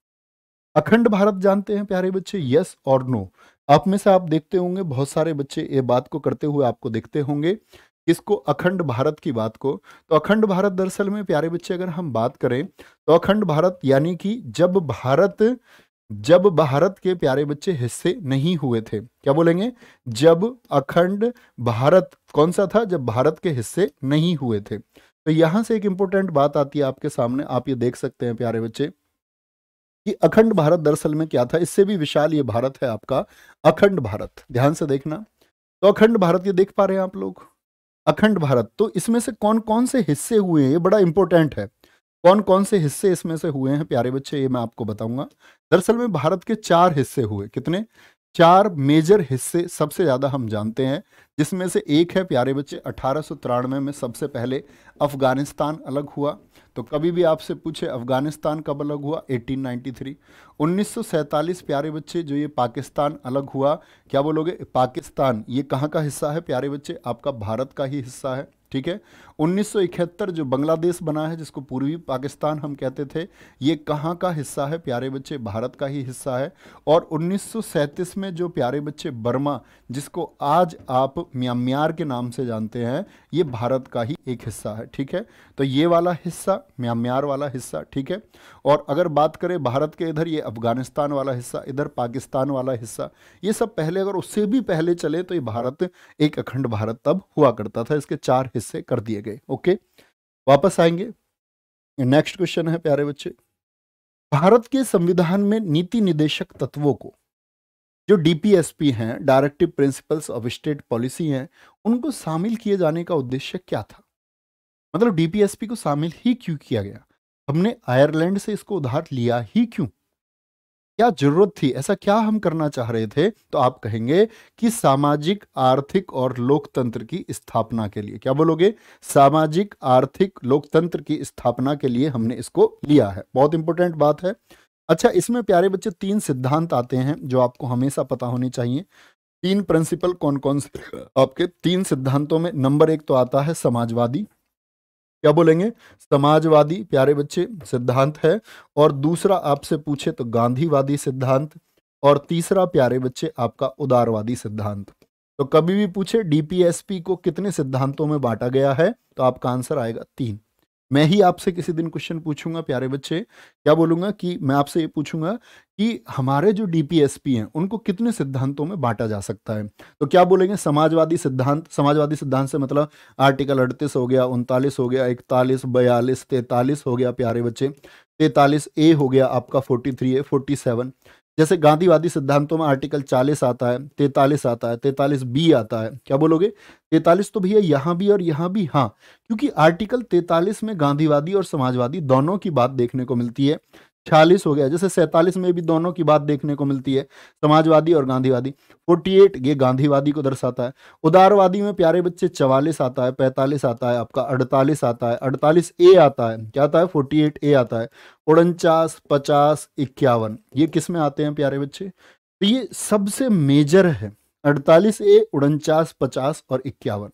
अखंड भारत जानते हैं प्यारे बच्चे यस और नो आप में से आप देखते होंगे बहुत सारे बच्चे ये बात को करते हुए आपको देखते होंगे किसको अखंड भारत की बात को तो अखंड भारत दरअसल में प्यारे बच्चे अगर हम बात करें तो अखंड भारत यानी कि जब भारत जब भारत के प्यारे बच्चे हिस्से नहीं हुए थे क्या बोलेंगे जब अखंड भारत कौन सा था जब भारत के हिस्से नहीं हुए थे तो यहां से एक इंपॉर्टेंट बात आती है आपके सामने आप ये देख सकते हैं प्यारे बच्चे कि अखंड भारत दरअसल में क्या था इससे भी विशाल ये भारत है आपका अखंड भारत ध्यान से देखना तो अखंड भारत ये देख पा रहे हैं आप लोग अखंड भारत तो इसमें से कौन कौन से हिस्से हुए हैं ये बड़ा इंपॉर्टेंट है कौन कौन से हिस्से इसमें से हुए हैं प्यारे बच्चे ये मैं आपको बताऊंगा दरअसल में भारत के चार हिस्से हुए कितने चार मेजर हिस्से सबसे ज़्यादा हम जानते हैं जिसमें से एक है प्यारे बच्चे अठारह में, में सबसे पहले अफगानिस्तान अलग हुआ तो कभी भी आपसे पूछे अफगानिस्तान कब अलग हुआ 1893 1947 प्यारे बच्चे जो ये पाकिस्तान अलग हुआ क्या बोलोगे पाकिस्तान ये कहाँ का हिस्सा है प्यारे बच्चे आपका भारत का ही हिस्सा है ठीक है 1971 जो बांग्लादेश बना है जिसको पूर्वी पाकिस्तान हम कहते थे ये कहाँ का हिस्सा है प्यारे बच्चे भारत का ही हिस्सा है और 1937 में जो प्यारे बच्चे बर्मा जिसको आज आप म्यांमार के नाम से जानते हैं ये भारत का ही एक हिस्सा है ठीक है तो ये वाला हिस्सा म्यांमार वाला हिस्सा ठीक है और अगर बात करें भारत के इधर ये अफगानिस्तान वाला हिस्सा इधर पाकिस्तान वाला हिस्सा ये सब पहले अगर उससे भी पहले चले तो ये भारत एक अखंड भारत तब हुआ करता था इसके चार हिस्से कर दिए गए ओके वापस आएंगे नेक्स्ट क्वेश्चन है प्यारे बच्चे भारत के संविधान में नीति निदेशक तत्वों को जो डीपीएसपी हैं directive principles of state policy हैं उनको शामिल किए जाने का उद्देश्य क्या था मतलब डीपीएसपी को शामिल ही क्यों किया गया हमने आयरलैंड से इसको उधार लिया ही क्यों क्या जरूरत थी ऐसा क्या हम करना चाह रहे थे तो आप कहेंगे कि सामाजिक आर्थिक और लोकतंत्र की स्थापना के लिए क्या बोलोगे सामाजिक आर्थिक लोकतंत्र की स्थापना के लिए हमने इसको लिया है बहुत इंपॉर्टेंट बात है अच्छा इसमें प्यारे बच्चे तीन सिद्धांत आते हैं जो आपको हमेशा पता होने चाहिए तीन प्रिंसिपल कौन कौन से आपके तीन सिद्धांतों में नंबर एक तो आता है समाजवादी क्या बोलेंगे समाजवादी प्यारे बच्चे सिद्धांत है और दूसरा आपसे पूछे तो गांधीवादी सिद्धांत और तीसरा प्यारे बच्चे आपका उदारवादी सिद्धांत तो कभी भी पूछे डीपीएसपी को कितने सिद्धांतों में बांटा गया है तो आपका आंसर आएगा तीन मैं ही आपसे किसी दिन क्वेश्चन पूछूंगा प्यारे बच्चे क्या बोलूंगा कि मैं आपसे ये पूछूंगा कि हमारे जो डीपीएसपी हैं उनको कितने सिद्धांतों में बांटा जा सकता है तो क्या बोलेंगे समाजवादी सिद्धांत समाजवादी सिद्धांत से मतलब आर्टिकल अड़तीस हो गया उनतालीस हो गया इकतालीस बयालीस तैतालीस हो गया प्यारे बच्चे तैतालीस ए हो गया आपका forty three A forty seven जैसे गांधीवादी सिद्धांतों में आर्टिकल 40 आता है 43 आता है 43 बी आता है क्या बोलोगे 43 तो भैया यहाँ भी और यहाँ भी हाँ क्योंकि आर्टिकल 43 में गांधीवादी और समाजवादी दोनों की बात देखने को मिलती है छियालीस हो गया जैसे सैतालीस में भी दोनों की बात देखने को मिलती है समाजवादी और गांधीवादी फोर्टी एट ये गांधीवादी को दर्शाता है उदारवादी में प्यारे बच्चे चवालीस आता है पैंतालीस आता है आपका अड़तालीस आता है अड़तालीस ए आता है क्या आता है फोर्टी एट ए आता है उनचास पचास इक्यावन ये किस में आते हैं प्यारे बच्चे तो ये सबसे मेजर है अड़तालीस ए उनचास पचास और इक्यावन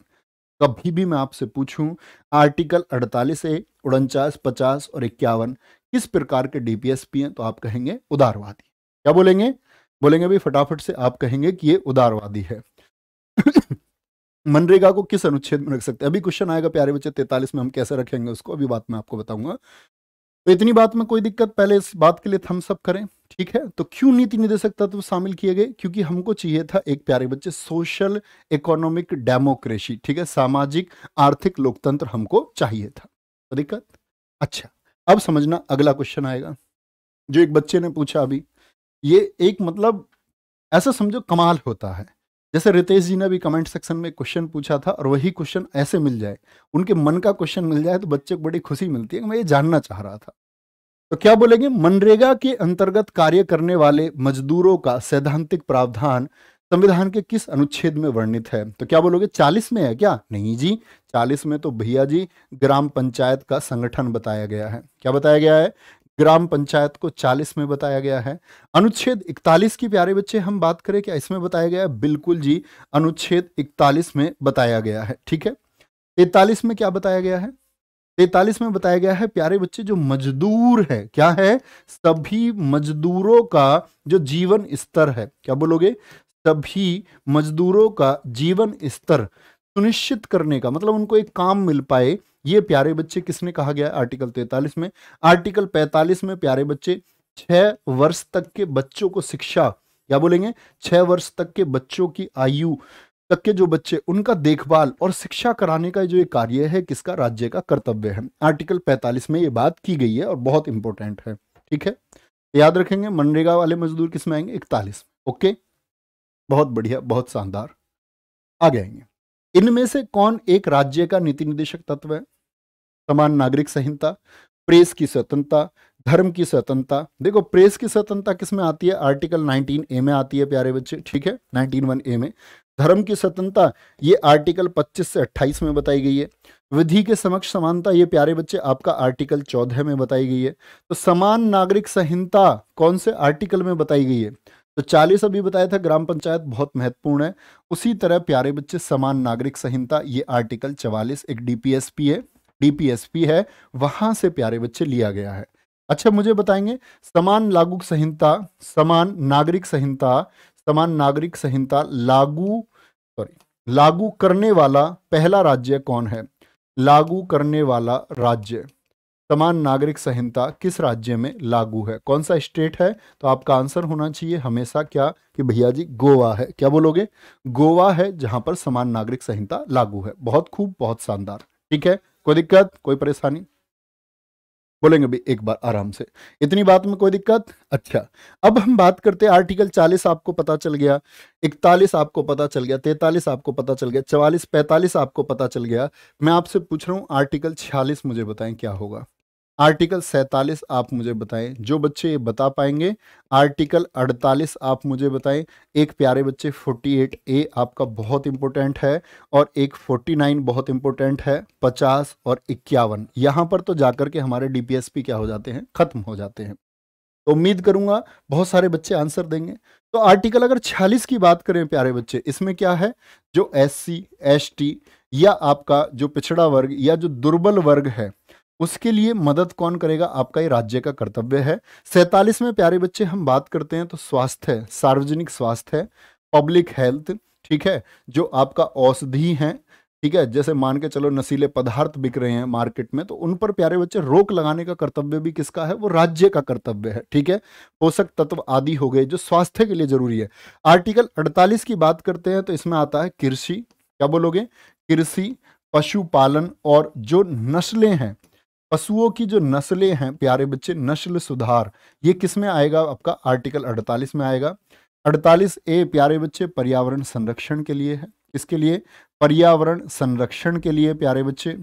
कभी भी मैं आपसे पूछूं आर्टिकल अड़तालीस ए उनचास पचास और इक्यावन किस प्रकार के डीपीएसपी हैं तो आप कहेंगे उदारवादी क्या बोलेंगे बोलेंगे भाई फटाफट से आप कहेंगे कि ये उदारवादी है मनरेगा को किस अनुच्छेद में रख सकते हैं अभी क्वेश्चन आएगा प्यारे बच्चे तैतालीस में हम कैसे रखेंगे उसको अभी बात मैं आपको बताऊंगा तो इतनी बात में कोई दिक्कत पहले इस बात के लिए हम सब करें ठीक है तो क्यों नीति निदेशकता तो शामिल किए गए क्योंकि हमको चाहिए था एक प्यारे बच्चे सोशल इकोनॉमिक डेमोक्रेसी ठीक है सामाजिक आर्थिक लोकतंत्र हमको चाहिए था तो दिक्कत अच्छा अब समझना अगला क्वेश्चन आएगा जो एक बच्चे ने पूछा अभी ये एक मतलब ऐसा समझो कमाल होता है जैसे रितेश जी ने भी कमेंट सेक्शन में क्वेश्चन पूछा था और वही क्वेश्चन ऐसे मिल जाए उनके मन का क्वेश्चन मिल जाए तो बच्चे को बड़ी खुशी मिलती है कि मैं ये जानना चाह रहा था तो क्या बोलेंगे मनरेगा के अंतर्गत कार्य करने वाले मजदूरों का सैद्धांतिक प्रावधान संविधान के किस अनुच्छेद में वर्णित है तो क्या बोलोगे चालीस में है क्या नहीं जी चालीस में तो भैया जी ग्राम पंचायत का संगठन बताया गया है क्या बताया गया है ग्राम पंचायत को 40 में बताया गया है अनुच्छेद 41 की प्यारे बच्चे हम बात करें क्या इसमें बताया गया है बिल्कुल जी अनुच्छेद 41 में बताया गया है ठीक है 43 में क्या बताया गया है तैतालीस में बताया गया है प्यारे बच्चे जो मजदूर है क्या है सभी मजदूरों का जो जीवन स्तर है क्या बोलोगे तभी मजदूरों का जीवन स्तर सुनिश्चित करने का मतलब उनको एक काम मिल पाए ये प्यारे बच्चे किसने कहा गया आर्टिकल तैतालीस में आर्टिकल पैतालीस में प्यारे बच्चे छः वर्ष तक के बच्चों को शिक्षा क्या बोलेंगे छह वर्ष तक के बच्चों की आयु तक के जो बच्चे उनका देखभाल और शिक्षा कराने का जो ये कार्य है किसका राज्य का कर्तव्य है आर्टिकल 45 में ये बात की गई है और बहुत इंपॉर्टेंट है ठीक है याद रखेंगे मनरेगा वाले मजदूर किसमें आएंगे इकतालीस ओके बहुत बढ़िया बहुत शानदार आगे आएंगे इनमें से कौन एक राज्य का नीति निर्देशक तत्व है समान नागरिक संहिता प्रेस की स्वतंत्रता धर्म की स्वतंत्रता देखो प्रेस की स्वतंत्रता किसमें आती है आर्टिकल 19 ए में आती है प्यारे बच्चे ठीक है 191 ए में धर्म की स्वतंत्रता ये आर्टिकल 25 से 28 में बताई गई है विधि के समक्ष समानता ये प्यारे बच्चे आपका आर्टिकल 14 में बताई गई है तो समान नागरिक संहिता कौन से आर्टिकल में बताई गई है तो चालीस अभी बताया था ग्राम पंचायत बहुत महत्वपूर्ण है उसी तरह प्यारे बच्चे समान नागरिक संहिता ये आर्टिकल चवालीस एक डीपीएसपी है डीपीएसपी है वहां से प्यारे बच्चे लिया गया है अच्छा मुझे बताएंगे समान लागू संहिता समान नागरिक संहिता समान नागरिक संहिता लागू सॉरी लागू करने वाला पहला राज्य कौन है लागू करने वाला राज्य समान नागरिक संहिता किस राज्य में लागू है कौन सा स्टेट है तो आपका आंसर होना चाहिए हमेशा क्या कि भैया जी गोवा है क्या बोलोगे गोवा है जहां पर समान नागरिक संहिता लागू है बहुत खूब बहुत शानदार ठीक है कोई दिक्कत कोई परेशानी बोलेंगे भी एक बार आराम से इतनी बात में कोई दिक्कत अच्छा अब हम बात करते हैं आर्टिकल 40 आपको पता चल गया 41 आपको पता चल गया 43 आपको पता चल गया 44 45 आपको पता चल गया मैं आपसे पूछ रहा हूँ आर्टिकल 46 मुझे बताएं क्या होगा आर्टिकल सैतालीस आप मुझे बताएं जो बच्चे ये बता पाएंगे आर्टिकल अड़तालीस आप मुझे बताएं एक प्यारे बच्चे फोर्टी एट ए आपका बहुत इंपॉर्टेंट है और एक फोर्टी नाइन बहुत इंपॉर्टेंट है पचास और इक्यावन यहाँ पर तो जाकर के हमारे डीपीएसपी क्या हो जाते हैं खत्म हो जाते हैं तो उम्मीद करूंगा बहुत सारे बच्चे आंसर देंगे तो आर्टिकल अगर 46 की बात करें प्यारे बच्चे इसमें क्या है जो एस सी या आपका जो पिछड़ा वर्ग या जो दुर्बल वर्ग है उसके लिए मदद कौन करेगा आपका ये राज्य का कर्तव्य है सैतालीस में प्यारे बच्चे हम बात करते हैं तो स्वास्थ्य सार्वजनिक स्वास्थ्य है पब्लिक हेल्थ ठीक है जो आपका औषधि है ठीक है जैसे मान के चलो नशीले पदार्थ बिक रहे हैं मार्केट में तो उन पर प्यारे बच्चे रोक लगाने का कर्तव्य भी किसका है वो राज्य का कर्तव्य है ठीक है पोषक तत्व आदि हो गए जो स्वास्थ्य के लिए जरूरी है आर्टिकल 48 की बात करते हैं तो इसमें आता है कृषि क्या बोलोगे कृषि पशुपालन और जो नस्लें हैं पशुओं की जो नस्लें हैं प्यारे बच्चे नस्ल सुधार ये किस में आएगा आपका आर्टिकल 48 में आएगा 48 ए प्यारे बच्चे पर्यावरण संरक्षण के लिए है इसके लिए पर्यावरण संरक्षण के लिए प्यारे बच्चे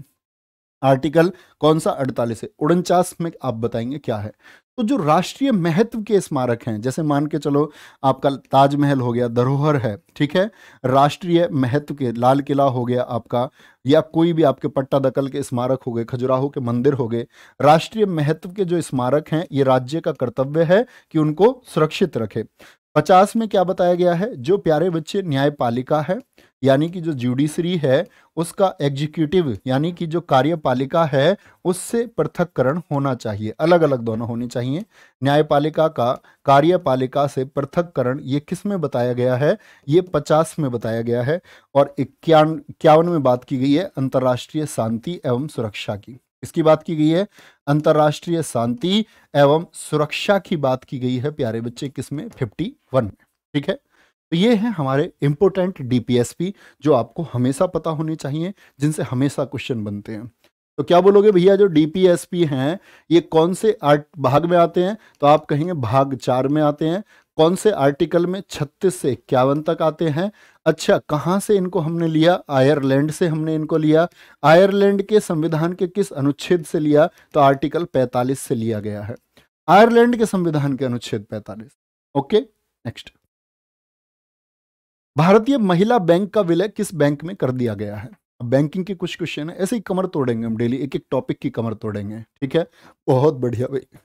आर्टिकल कौन सा अड़तालीस है उनचास में आप बताएंगे क्या है तो जो राष्ट्रीय महत्व के स्मारक हैं जैसे मान के चलो आपका ताजमहल हो गया धरोहर है ठीक है राष्ट्रीय महत्व के लाल किला हो गया आपका या कोई भी आपके पट्टा दकल के स्मारक हो गए खजुराहो के मंदिर हो गए राष्ट्रीय महत्व के जो स्मारक हैं ये राज्य का कर्तव्य है कि उनको सुरक्षित रखे पचास में क्या बताया गया है जो प्यारे बच्चे न्यायपालिका है यानी कि जो जुडिशरी है उसका एग्जीक्यूटिव यानी कि जो कार्यपालिका है उससे पृथककरण होना चाहिए अलग अलग दोनों होने चाहिए न्यायपालिका का कार्यपालिका से पृथककरण ये किस में बताया गया है ये पचास में बताया गया है और इक्यावन इक्यावन में बात की गई है अंतर्राष्ट्रीय शांति एवं सुरक्षा की इसकी बात की गई है अंतरराष्ट्रीय शांति एवं सुरक्षा की बात की गई है प्यारे बच्चे किसमें फिफ्टी वन में ठीक है तो ये है हमारे इंपोर्टेंट डीपीएसपी जो आपको हमेशा पता होने चाहिए जिनसे हमेशा क्वेश्चन बनते हैं तो क्या बोलोगे भैया जो डीपीएसपी हैं ये कौन से आर्ट भाग में आते हैं तो आप कहेंगे भाग चार में आते हैं कौन से आर्टिकल में 36 से इक्यावन तक आते हैं अच्छा कहाँ से इनको हमने लिया आयरलैंड से हमने इनको लिया आयरलैंड के संविधान के किस अनुच्छेद से लिया तो आर्टिकल 45 से लिया गया है आयरलैंड के संविधान के अनुच्छेद 45 ओके नेक्स्ट भारतीय महिला बैंक का विलय किस बैंक में कर दिया गया है बैंकिंग के कुछ क्वेश्चन है ऐसे ही कमर तोड़ेंगे हम डेली एक एक टॉपिक की कमर तोड़ेंगे ठीक है बहुत बढ़िया भाई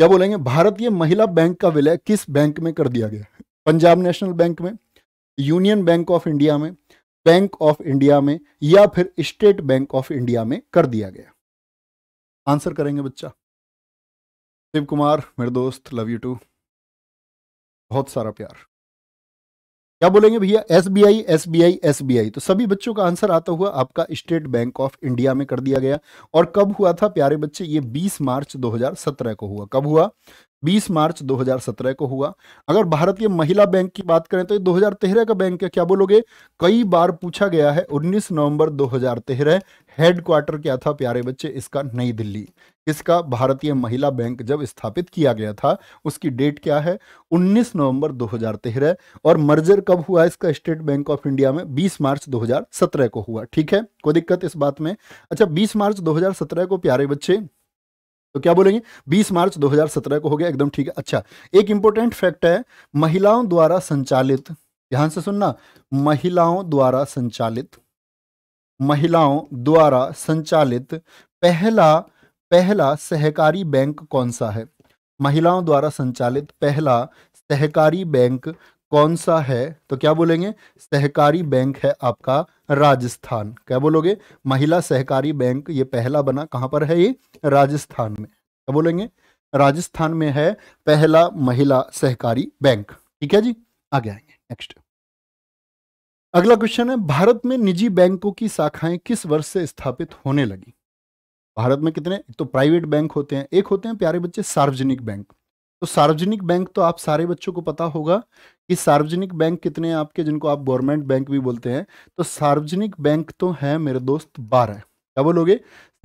क्या बोलेंगे भारतीय महिला बैंक का विलय किस बैंक में कर दिया गया पंजाब नेशनल बैंक में यूनियन बैंक ऑफ इंडिया में बैंक ऑफ इंडिया में या फिर स्टेट बैंक ऑफ इंडिया में कर दिया गया आंसर करेंगे बच्चा शिव कुमार मेरे दोस्त लव यू टू बहुत सारा प्यार क्या बोलेंगे भैया S B I S B I S B I तो सभी बच्चों का आंसर आता हुआ आपका स्टेट बैंक ऑफ इंडिया में कर दिया गया और कब हुआ था प्यारे बच्चे ये 20 मार्च 2017 को हुआ कब हुआ 20 मार्च 2017 को हुआ अगर भारतीय महिला बैंक की बात करें तो ये 2013 का बैंक है क्या बोलोगे कई बार पूछा गया है 19 नवंबर 2013 हजार हेडक्वार्टर क्या था प्यारे बच्चे इसका नई दिल्ली इसका भारतीय महिला बैंक जब स्थापित किया गया था उसकी डेट क्या है 19 नवंबर 2013 और मर्जर कब हुआ इसका स्टेट बैंक ऑफ इंडिया में 20 मार्च 2017 को हुआ ठीक है कोई दिक्कत इस बात में अच्छा 20 मार्च 2017 को प्यारे बच्चे तो क्या बोलेंगे 20 मार्च 2017 को हो गया एकदम ठीक है अच्छा एक इंपॉर्टेंट फैक्ट है महिलाओं द्वारा संचालित ध्यान से सुनना महिलाओं द्वारा संचालित महिलाओं द्वारा संचालित पहला पहला सहकारी बैंक कौन सा है महिलाओं द्वारा संचालित पहला सहकारी बैंक कौन सा है तो क्या बोलेंगे सहकारी बैंक है आपका राजस्थान क्या बोलोगे महिला सहकारी बैंक ये पहला बना कहां पर है ये राजस्थान में क्या बोलेंगे राजस्थान में है पहला महिला सहकारी बैंक ठीक है जी आगे आएंगे नेक्स्ट अगला क्वेश्चन है भारत में निजी बैंकों की शाखाएं किस वर्ष से स्थापित होने लगी भारत में कितने तो प्राइवेट बैंक होते हैं एक होते हैं प्यारे बच्चे सार्वजनिक बैंक तो सार्वजनिक बैंक तो आप सारे बच्चों को पता होगा कि सार्वजनिक बैंक कितने हैं आपके जिनको आप गवर्नमेंट बैंक भी बोलते हैं तो सार्वजनिक बैंक तो है मेरे दोस्त बारह क्या बोलोगे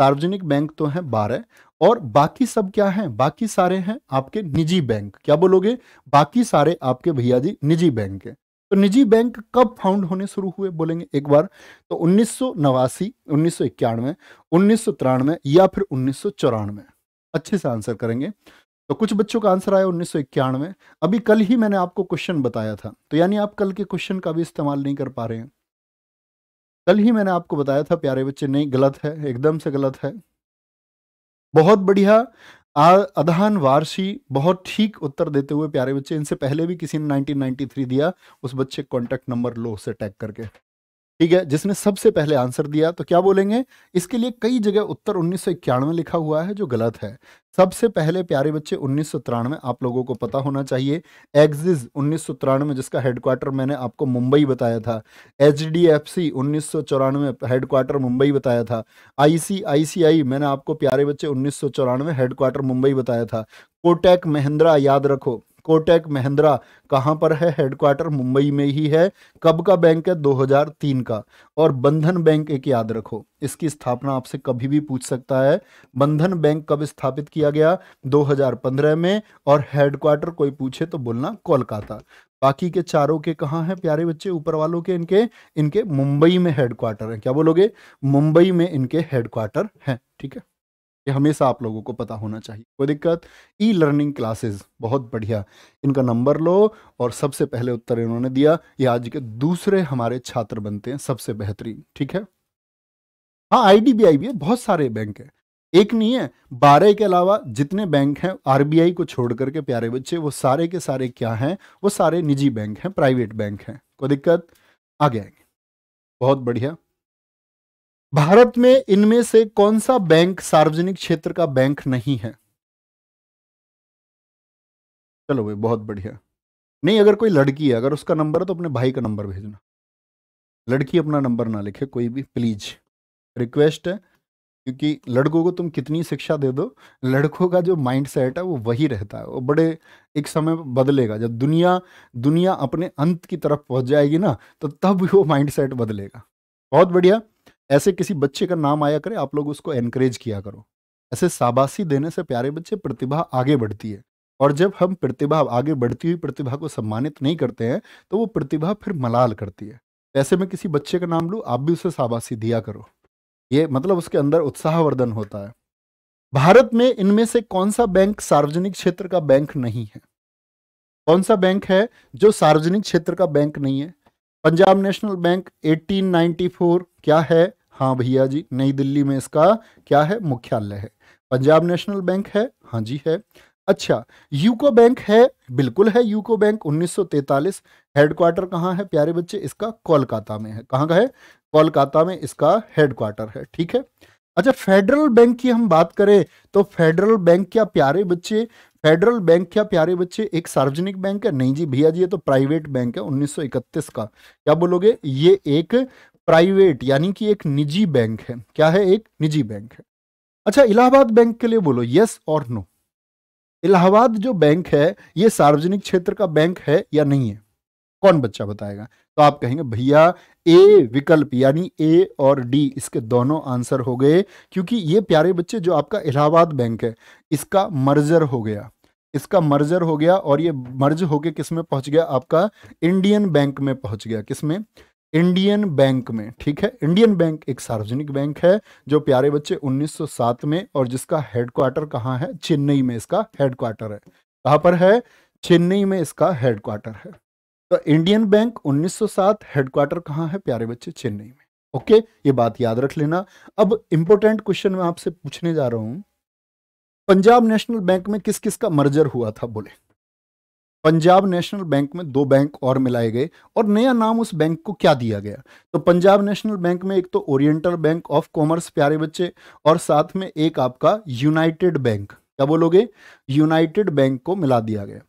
सार्वजनिक बैंक तो है बारह और बाकी सब क्या है बाकी सारे हैं आपके निजी बैंक क्या बोलोगे बाकी सारे आपके भैया जी निजी बैंक है तो निजी बैंक कब फाउंड होने शुरू हुए बोलेंगे एक बार तो उन्नीस सौ नवासी उन्नीस या फिर उन्नीस अच्छे से आंसर करेंगे तो कुछ बच्चों का आंसर आया उन्नीस सौ अभी कल ही मैंने आपको क्वेश्चन बताया था तो यानी आप कल के क्वेश्चन का भी इस्तेमाल नहीं कर पा रहे हैं कल ही मैंने आपको बताया था प्यारे बच्चे नहीं गलत है एकदम से गलत है बहुत बढ़िया अधान वारसी बहुत ठीक उत्तर देते हुए प्यारे बच्चे इनसे पहले भी किसी ने 1993 दिया उस बच्चे कॉन्टैक्ट नंबर लो से टैग करके ठीक है जिसने सबसे पहले आंसर दिया तो क्या बोलेंगे इसके लिए कई जगह उत्तर उन्नीस लिखा हुआ है जो गलत है सबसे पहले प्यारे बच्चे उन्नीस आप लोगों को पता होना चाहिए एग्जिज उन्नीस जिसका हेडक्वार्टर मैंने आपको मुंबई बताया था एच डी एफ सी उन्नीस हेडक्वार्टर मुंबई बताया था आईसीआईसीआई मैंने आपको प्यारे बच्चे उन्नीस हेडक्वार्टर मुंबई बताया था कोटेक महिंद्रा याद रखो कोटेक महिंद्रा कहाँ पर है हेडक्वार्टर मुंबई में ही है कब का बैंक है 2003 का और बंधन बैंक एक याद रखो इसकी स्थापना आपसे कभी भी पूछ सकता है बंधन बैंक कब स्थापित किया गया 2015 में और हेडक्वार्टर कोई पूछे तो बोलना कोलकाता बाकी के चारों के कहाँ हैं प्यारे बच्चे ऊपर वालों के इनके इनके मुंबई में हेडक्वार्टर है क्या बोलोगे मुंबई में इनके हेडक्वार्टर है ठीक है ये हमेशा आप लोगों को पता होना चाहिए कोई दिक्कत ई लर्निंग क्लासेस बहुत बढ़िया इनका नंबर लो और सबसे पहले उत्तर इन्होंने दिया ये आज के दूसरे हमारे छात्र बनते हैं सबसे बेहतरीन ठीक है हाँ आई डी बी आई भी है बहुत सारे बैंक है एक नहीं है बारह के अलावा जितने बैंक हैं आरबीआई को छोड़ करके प्यारे बच्चे वो सारे के सारे क्या हैं वो सारे निजी बैंक हैं प्राइवेट बैंक हैं कोई दिक्कत आगे आएंगे बहुत बढ़िया भारत में इनमें से कौन सा बैंक सार्वजनिक क्षेत्र का बैंक नहीं है चलो भाई बहुत बढ़िया नहीं अगर कोई लड़की है अगर उसका नंबर है तो अपने भाई का नंबर भेजना लड़की अपना नंबर ना लिखे कोई भी प्लीज रिक्वेस्ट है क्योंकि लड़कों को तुम कितनी शिक्षा दे दो लड़कों का जो माइंड सेट है वो वही रहता है वो बड़े एक समय बदलेगा जब दुनिया दुनिया अपने अंत की तरफ पहुंच जाएगी ना तो तब वो माइंड सेट बदलेगा बहुत बढ़िया ऐसे किसी बच्चे का नाम आया करे आप लोग उसको एनकरेज किया करो ऐसे शाबाशी देने से प्यारे बच्चे प्रतिभा आगे बढ़ती है और जब हम प्रतिभा आगे बढ़ती हुई प्रतिभा को सम्मानित नहीं करते हैं तो वो प्रतिभा फिर मलाल करती है तो ऐसे में किसी बच्चे का नाम लूँ आप भी उसे शाबाशी दिया करो ये मतलब उसके अंदर उत्साहवर्धन होता है भारत में इनमें से कौन सा बैंक सार्वजनिक क्षेत्र का बैंक नहीं है कौन सा बैंक है जो सार्वजनिक क्षेत्र का बैंक नहीं है पंजाब नेशनल बैंक 1894 क्या है हाँ भैया जी नई दिल्ली में इसका क्या है मुख्यालय है पंजाब नेशनल बैंक है हाँ जी है अच्छा यूको बैंक है बिल्कुल है यूको बैंक 1943 हेडक्वार्टर कहाँ है प्यारे बच्चे इसका कोलकाता में है कहाँ का है कोलकाता में इसका हेडक्वार्टर है ठीक है अच्छा फेडरल बैंक की हम बात करें तो फेडरल बैंक क्या प्यारे बच्चे फेडरल बैंक क्या प्यारे बच्चे एक सार्वजनिक बैंक है नहीं जी भैया जी ये तो प्राइवेट बैंक है 1931 का क्या बोलोगे ये एक प्राइवेट यानी कि एक निजी बैंक है क्या है एक निजी बैंक है अच्छा इलाहाबाद बैंक के लिए बोलो यस और नो इलाहाबाद जो बैंक है ये सार्वजनिक क्षेत्र का बैंक है या नहीं है कौन बच्चा बताएगा तो आप कहेंगे भैया ए विकल्प यानी ए और डी इसके दोनों आंसर हो गए क्योंकि ये प्यारे बच्चे जो आपका इलाहाबाद बैंक है इसका मर्जर हो गया इसका मर्जर हो गया और ये मर्ज होके किस पहुंच गया आपका इंडियन बैंक में पहुंच गया किसमें इंडियन बैंक में ठीक है इंडियन बैंक एक सार्वजनिक बैंक है जो प्यारे बच्चे 1907 में और जिसका हेडक्वार्टर कहाँ है चेन्नई में इसका हेडक्वार्टर है कहाँ पर है चेन्नई में इसका हेडक्वार्टर है तो इंडियन बैंक 1907 हेडक्वार्टर कहाँ है प्यारे बच्चे चेन्नई में ओके ये बात याद रख लेना अब इंपोर्टेंट क्वेश्चन मैं आपसे पूछने जा रहा हूँ पंजाब नेशनल बैंक में किस किस का मर्जर हुआ था बोले पंजाब नेशनल बैंक में दो बैंक और मिलाए गए और नया नाम उस बैंक को क्या दिया गया तो पंजाब नेशनल बैंक में एक तो ओरिएंटल बैंक ऑफ कॉमर्स प्यारे बच्चे और साथ में एक आपका यूनाइटेड बैंक क्या बोलोगे यूनाइटेड बैंक को मिला दिया गया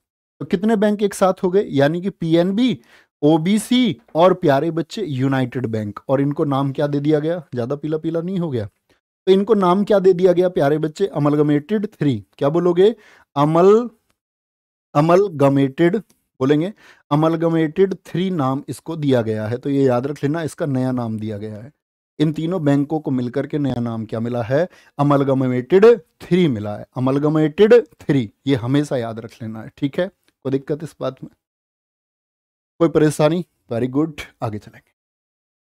तो कितने बैंक एक साथ हो गए यानी कि पीएनबी ओबीसी और प्यारे बच्चे यूनाइटेड बैंक और इनको नाम क्या दे दिया गया ज़्यादा पीला पीला नहीं हो गया तो इनको नाम क्या दे दिया गया प्यारे बच्चे अमलगमेटेड थ्री क्या बोलोगे अमल अमलगमेटेड बोलेंगे अमलगमेटेड थ्री नाम इसको दिया गया है तो ये याद रख लेना इसका नया नाम दिया गया है इन तीनों बैंकों को मिलकर के नया नाम क्या मिला है अमलगमेटेड थ्री मिला है अमलगमेटेड थ्री ये हमेशा याद रख लेना है ठीक है कोई दिक्कत इस बात में कोई परेशानी वेरी गुड आगे चलेंगे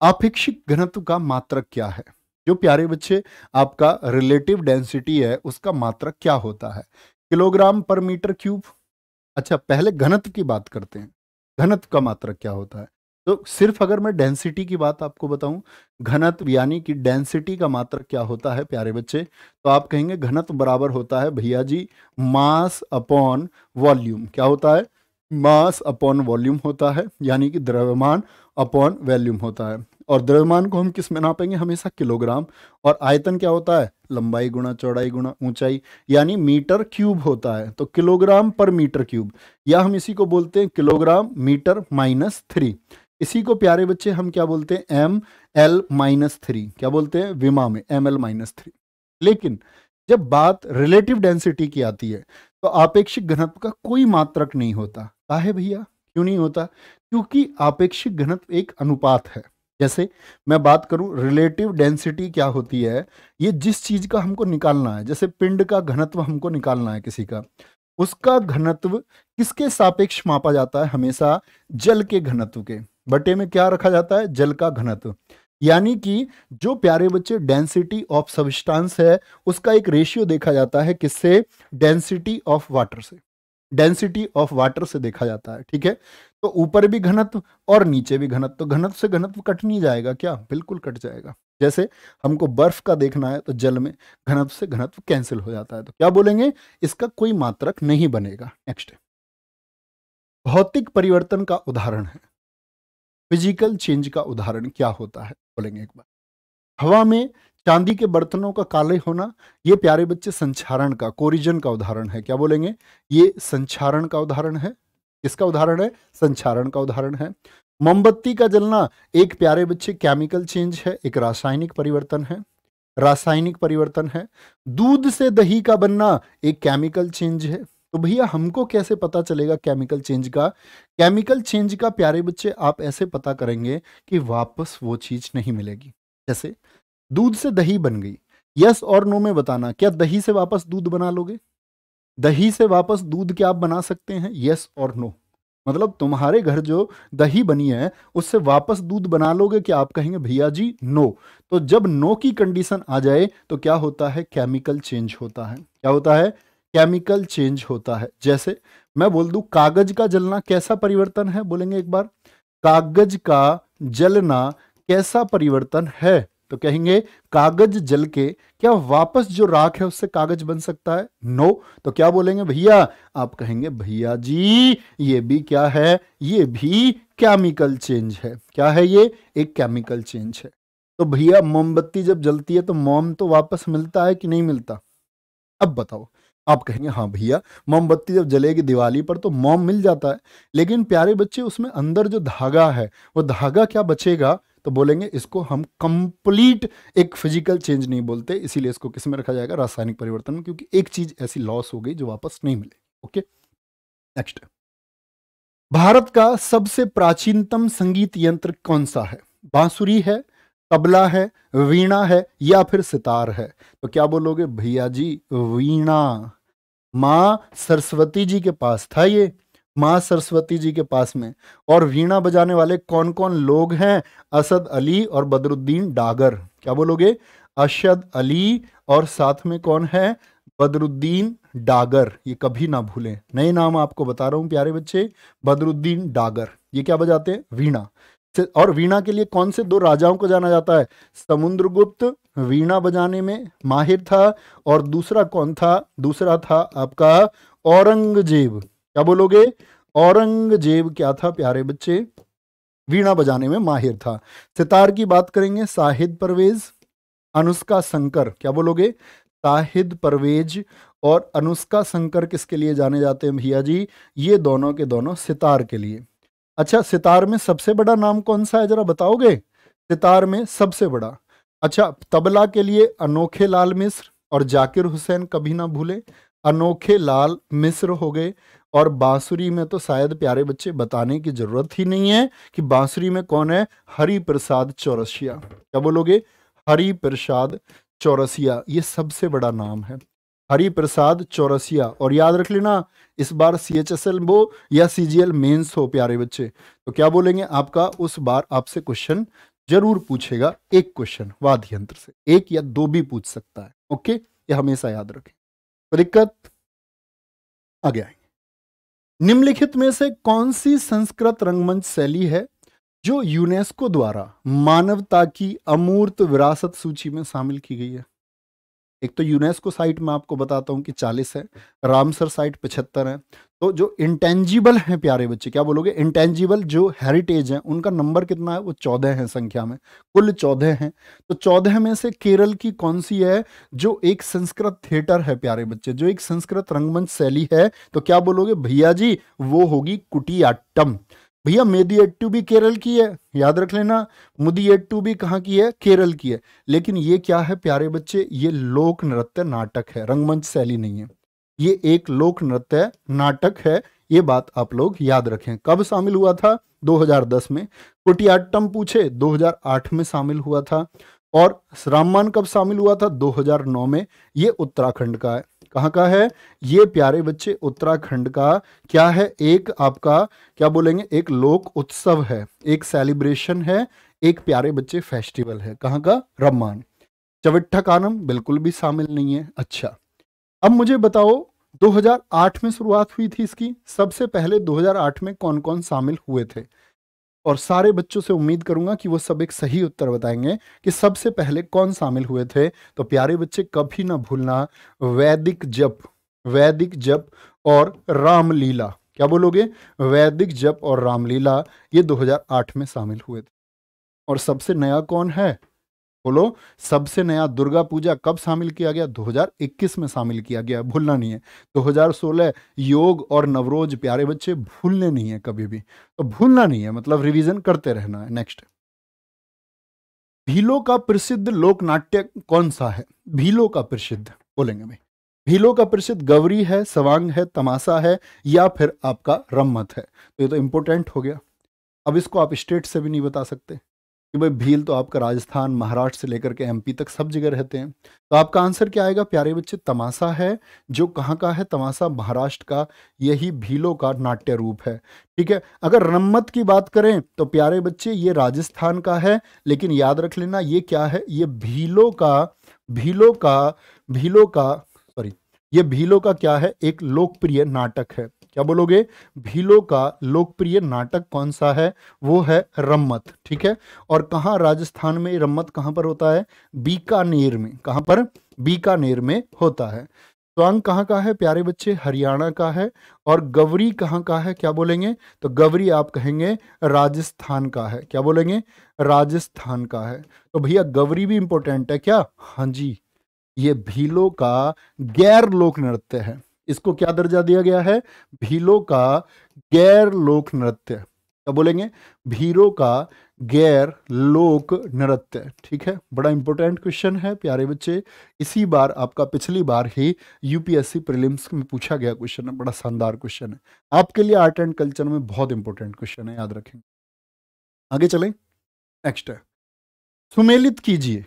आपेक्षिक घनत्व का मात्रक क्या है जो प्यारे बच्चे आपका रिलेटिव डेंसिटी है उसका मात्रक क्या होता है किलोग्राम पर मीटर क्यूब अच्छा पहले घनत्व की बात करते हैं घनत्व का मात्रक क्या होता है तो सिर्फ अगर मैं डेंसिटी की बात आपको बताऊं घनत्व यानी कि डेंसिटी का मात्रक क्या होता है प्यारे बच्चे तो आप कहेंगे घनत्व बराबर होता है भैया जी मास अपॉन वॉल्यूम क्या होता है मास अपॉन वॉल्यूम होता है यानी कि द्रव्यमान अपॉन वॉल्यूम होता है और द्रव्यमान को हम किस में नापेंगे हमेशा किलोग्राम और आयतन क्या होता है लंबाई गुणा चौड़ाई गुणा ऊंचाई यानी मीटर क्यूब होता है तो किलोग्राम पर मीटर क्यूब या हम इसी को बोलते हैं किलोग्राम मीटर माइनस थ्री इसी को प्यारे बच्चे हम क्या बोलते हैं एम एल माइनस थ्री क्या बोलते हैं विमा में एम एल माइनस थ्री लेकिन जब बात रिलेटिव डेंसिटी की आती है तो आपेक्षिक घनत्व का कोई मात्रक नहीं होता काहे भैया क्यों नहीं होता क्योंकि आपेक्षिक घनत्व एक अनुपात है जैसे मैं बात करूं रिलेटिव डेंसिटी क्या होती है ये जिस चीज़ का हमको निकालना है जैसे पिंड का घनत्व हमको निकालना है किसी का उसका घनत्व किसके सापेक्ष मापा जाता है हमेशा जल के घनत्व के बटे में क्या रखा जाता है जल का घनत्व यानी कि जो प्यारे बच्चे डेंसिटी ऑफ सबस्टांस है उसका एक रेशियो देखा जाता है किससे डेंसिटी ऑफ वाटर से डेंसिटी ऑफ वाटर से देखा जाता है ठीक है तो ऊपर भी घनत्व और नीचे भी घनत्व तो घनत्व से घनत्व कट नहीं जाएगा क्या बिल्कुल कट जाएगा जैसे हमको बर्फ का देखना है तो जल में घनत्व से घनत्व कैंसिल हो जाता है तो क्या बोलेंगे इसका कोई मात्रक नहीं बनेगा नेक्स्ट भौतिक परिवर्तन का उदाहरण है फिजिकल चेंज का उदाहरण क्या होता है बोलेंगे एक बार हवा में चांदी के बर्तनों का काले होना ये प्यारे बच्चे संचारण का कोरिजन का उदाहरण है क्या बोलेंगे ये संचारण का उदाहरण है किसका उदाहरण है संचारण का उदाहरण है मोमबत्ती का जलना एक प्यारे बच्चे केमिकल चेंज है एक रासायनिक परिवर्तन है रासायनिक परिवर्तन है दूध से दही का बनना एक केमिकल चेंज है तो भैया हमको कैसे पता चलेगा केमिकल चेंज का केमिकल चेंज का प्यारे बच्चे आप ऐसे पता करेंगे कि वापस वो चीज नहीं मिलेगी जैसे दूध से दही बन गई यस और नो में बताना क्या दही से वापस दूध बना लोगे दही से वापस दूध क्या आप बना सकते हैं यस और नो मतलब तुम्हारे घर जो दही बनी है उससे वापस दूध बना लोगे क्या आप कहेंगे भैया जी नो तो जब नो की कंडीशन आ जाए तो क्या होता है केमिकल चेंज होता है क्या होता है केमिकल चेंज होता है जैसे मैं बोल दू कागज का जलना कैसा परिवर्तन है बोलेंगे एक बार कागज का जलना कैसा परिवर्तन है तो कहेंगे कागज जल के क्या वापस जो राख है उससे कागज बन सकता है नो तो क्या बोलेंगे भैया आप कहेंगे भैया जी ये भी क्या है ये भी केमिकल चेंज है क्या है ये एक केमिकल चेंज है तो भैया मोमबत्ती जब जलती है तो मोम तो वापस मिलता है कि नहीं मिलता अब बताओ आप कहेंगे हाँ भैया मोमबत्ती जब जलेगी दिवाली पर तो मोम मिल जाता है लेकिन प्यारे बच्चे उसमें अंदर जो धागा है वो धागा क्या बचेगा तो बोलेंगे इसको हम कंप्लीट एक फिजिकल चेंज नहीं बोलते इसीलिए इसको किस में रखा जाएगा रासायनिक परिवर्तन में क्योंकि एक चीज ऐसी लॉस हो गई जो वापस नहीं मिले ओके नेक्स्ट भारत का सबसे प्राचीनतम संगीत यंत्र कौन सा है बांसुरी है तबला है वीणा है या फिर सितार है तो क्या बोलोगे भैया जी वीणा माँ सरस्वती जी के पास था ये माँ सरस्वती जी के पास में और वीणा बजाने वाले कौन कौन लोग हैं असद अली और बदरुद्दीन डागर क्या बोलोगे अशद अली और साथ में कौन है बदरुद्दीन डागर ये कभी ना भूलें नए नाम आपको बता रहा हूं प्यारे बच्चे बदरुद्दीन डागर ये क्या बजाते हैं वीणा और वीणा के लिए कौन से दो राजाओं को जाना जाता है समुद्रगुप्त वीणा बजाने में माहिर था और दूसरा कौन था दूसरा था आपका औरंगजेब क्या बोलोगे औरंगजेब क्या था प्यारे बच्चे वीणा बजाने में माहिर था सितार की बात करेंगे साहिद परवेज अनुष्का शंकर क्या बोलोगे साहिद परवेज और अनुष्का शंकर किसके लिए जाने जाते हैं भैया जी ये दोनों के दोनों सितार के लिए अच्छा सितार में सबसे बड़ा नाम कौन सा है जरा बताओगे सितार में सबसे बड़ा अच्छा तबला के लिए अनोखे लाल मिश्र और जाकिर हुसैन कभी ना भूले अनोखे लाल मिस्र हो गए और बांसुरी में तो शायद प्यारे बच्चे बताने की जरूरत ही नहीं है कि बांसुरी में कौन है हरि प्रसाद चौरसिया क्या बोलोगे हरि प्रसाद चौरसिया ये सबसे बड़ा नाम है हरि प्रसाद चौरसिया और याद रख लेना इस बार सी एच एस एल वो या सी जी एल मेन्स हो प्यारे बच्चे तो क्या बोलेंगे आपका उस बार आपसे क्वेश्चन जरूर पूछेगा एक क्वेश्चन वाद्य यंत्र से एक या दो भी पूछ सकता है ओके ये हमेशा याद रखें तो आगे आएंगे निम्नलिखित में से कौन सी संस्कृत रंगमंच शैली है जो यूनेस्को द्वारा मानवता की अमूर्त विरासत सूची में शामिल की गई है एक तो यूनेस्को साइट में आपको बताता हूं कि 40 है रामसर साइट 75 है तो जो इंटेंजिबल है प्यारे बच्चे क्या बोलोगे इंटेंजिबल जो हेरिटेज है उनका नंबर कितना है वो चौदह है संख्या में कुल चौदह हैं तो चौदह में से केरल की कौन सी है जो एक संस्कृत थिएटर है प्यारे बच्चे जो एक संस्कृत रंगमंच शैली है तो क्या बोलोगे भैया जी वो होगी कुटियाट्टम भैया मेदिएट्टू भी केरल की है याद रख लेना मुदीएट्टू भी कहाँ की है केरल की है लेकिन ये क्या है प्यारे बच्चे ये लोक नृत्य नाटक है रंगमंच शैली नहीं है ये एक लोक नृत्य नाटक है ये बात आप लोग याद रखें कब शामिल हुआ था 2010 में कुटियाट्टम पूछे 2008 में शामिल हुआ था और राममान कब शामिल हुआ था 2009 में ये उत्तराखंड का है कहाँ का है ये प्यारे बच्चे उत्तराखंड का क्या है एक आपका क्या बोलेंगे एक लोक उत्सव है एक सेलिब्रेशन है एक प्यारे बच्चे फेस्टिवल है कहाँ का रम्मान चविट्ठा कानम बिल्कुल भी शामिल नहीं है अच्छा अब मुझे बताओ 2008 में शुरुआत हुई थी इसकी सबसे पहले 2008 में कौन कौन शामिल हुए थे और सारे बच्चों से उम्मीद करूंगा कि वो सब एक सही उत्तर बताएंगे कि सबसे पहले कौन शामिल हुए थे तो प्यारे बच्चे कभी ना भूलना वैदिक जप वैदिक जप और रामलीला क्या बोलोगे वैदिक जप और रामलीला ये 2008 में शामिल हुए थे और सबसे नया कौन है बोलो सबसे नया दुर्गा पूजा कब शामिल किया गया 2021 में शामिल किया गया भूलना नहीं है 2016 योग और नवरोज प्यारे बच्चे भूलने नहीं है कभी भी तो भूलना नहीं है मतलब रिवीजन करते रहना है नेक्स्ट भीलो का प्रसिद्ध लोक नाट्य कौन सा है भीलो का प्रसिद्ध बोलेंगे भाई भीलो का प्रसिद्ध गवरी है सवांग है तमाशा है या फिर आपका रम्मत है तो ये तो इंपोर्टेंट हो गया अब इसको आप स्टेट से भी नहीं बता सकते कि भाई भील तो आपका राजस्थान महाराष्ट्र से लेकर के एमपी तक सब जगह रहते हैं तो आपका आंसर क्या आएगा प्यारे बच्चे तमाशा है जो कहाँ का है तमाशा महाराष्ट्र का यही भीलों का नाट्य रूप है ठीक है अगर रम्मत की बात करें तो प्यारे बच्चे ये राजस्थान का है लेकिन याद रख लेना ये क्या है ये भीलों का भीलों का भीलों का सॉरी ये भीलों का क्या है एक लोकप्रिय नाटक है क्या बोलोगे भीलों का लोकप्रिय नाटक कौन सा है वो है रम्मत ठीक है और कहाँ राजस्थान में रम्मत कहाँ पर होता है बीकानेर में कहाँ पर बीकानेर में होता है स्वांग कहाँ का है प्यारे बच्चे हरियाणा का है और गवरी कहाँ का है क्या बोलेंगे तो गवरी आप कहेंगे राजस्थान का है क्या बोलेंगे राजस्थान का है तो भैया गवरी भी इंपॉर्टेंट है क्या हाँ जी ये भीलो का गैर लोक नृत्य है इसको क्या दर्जा दिया गया है भीलो का गैर लोक नृत्य क्या बोलेंगे भीरो का गैर लोक नृत्य ठीक है बड़ा इंपॉर्टेंट क्वेश्चन है प्यारे बच्चे इसी बार आपका पिछली बार ही यूपीएससी प्रीलिम्स में पूछा गया क्वेश्चन है बड़ा शानदार क्वेश्चन है आपके लिए आर्ट एंड कल्चर में बहुत इंपॉर्टेंट क्वेश्चन है याद रखेंगे आगे चलें नेक्स्ट है सुमेलित कीजिए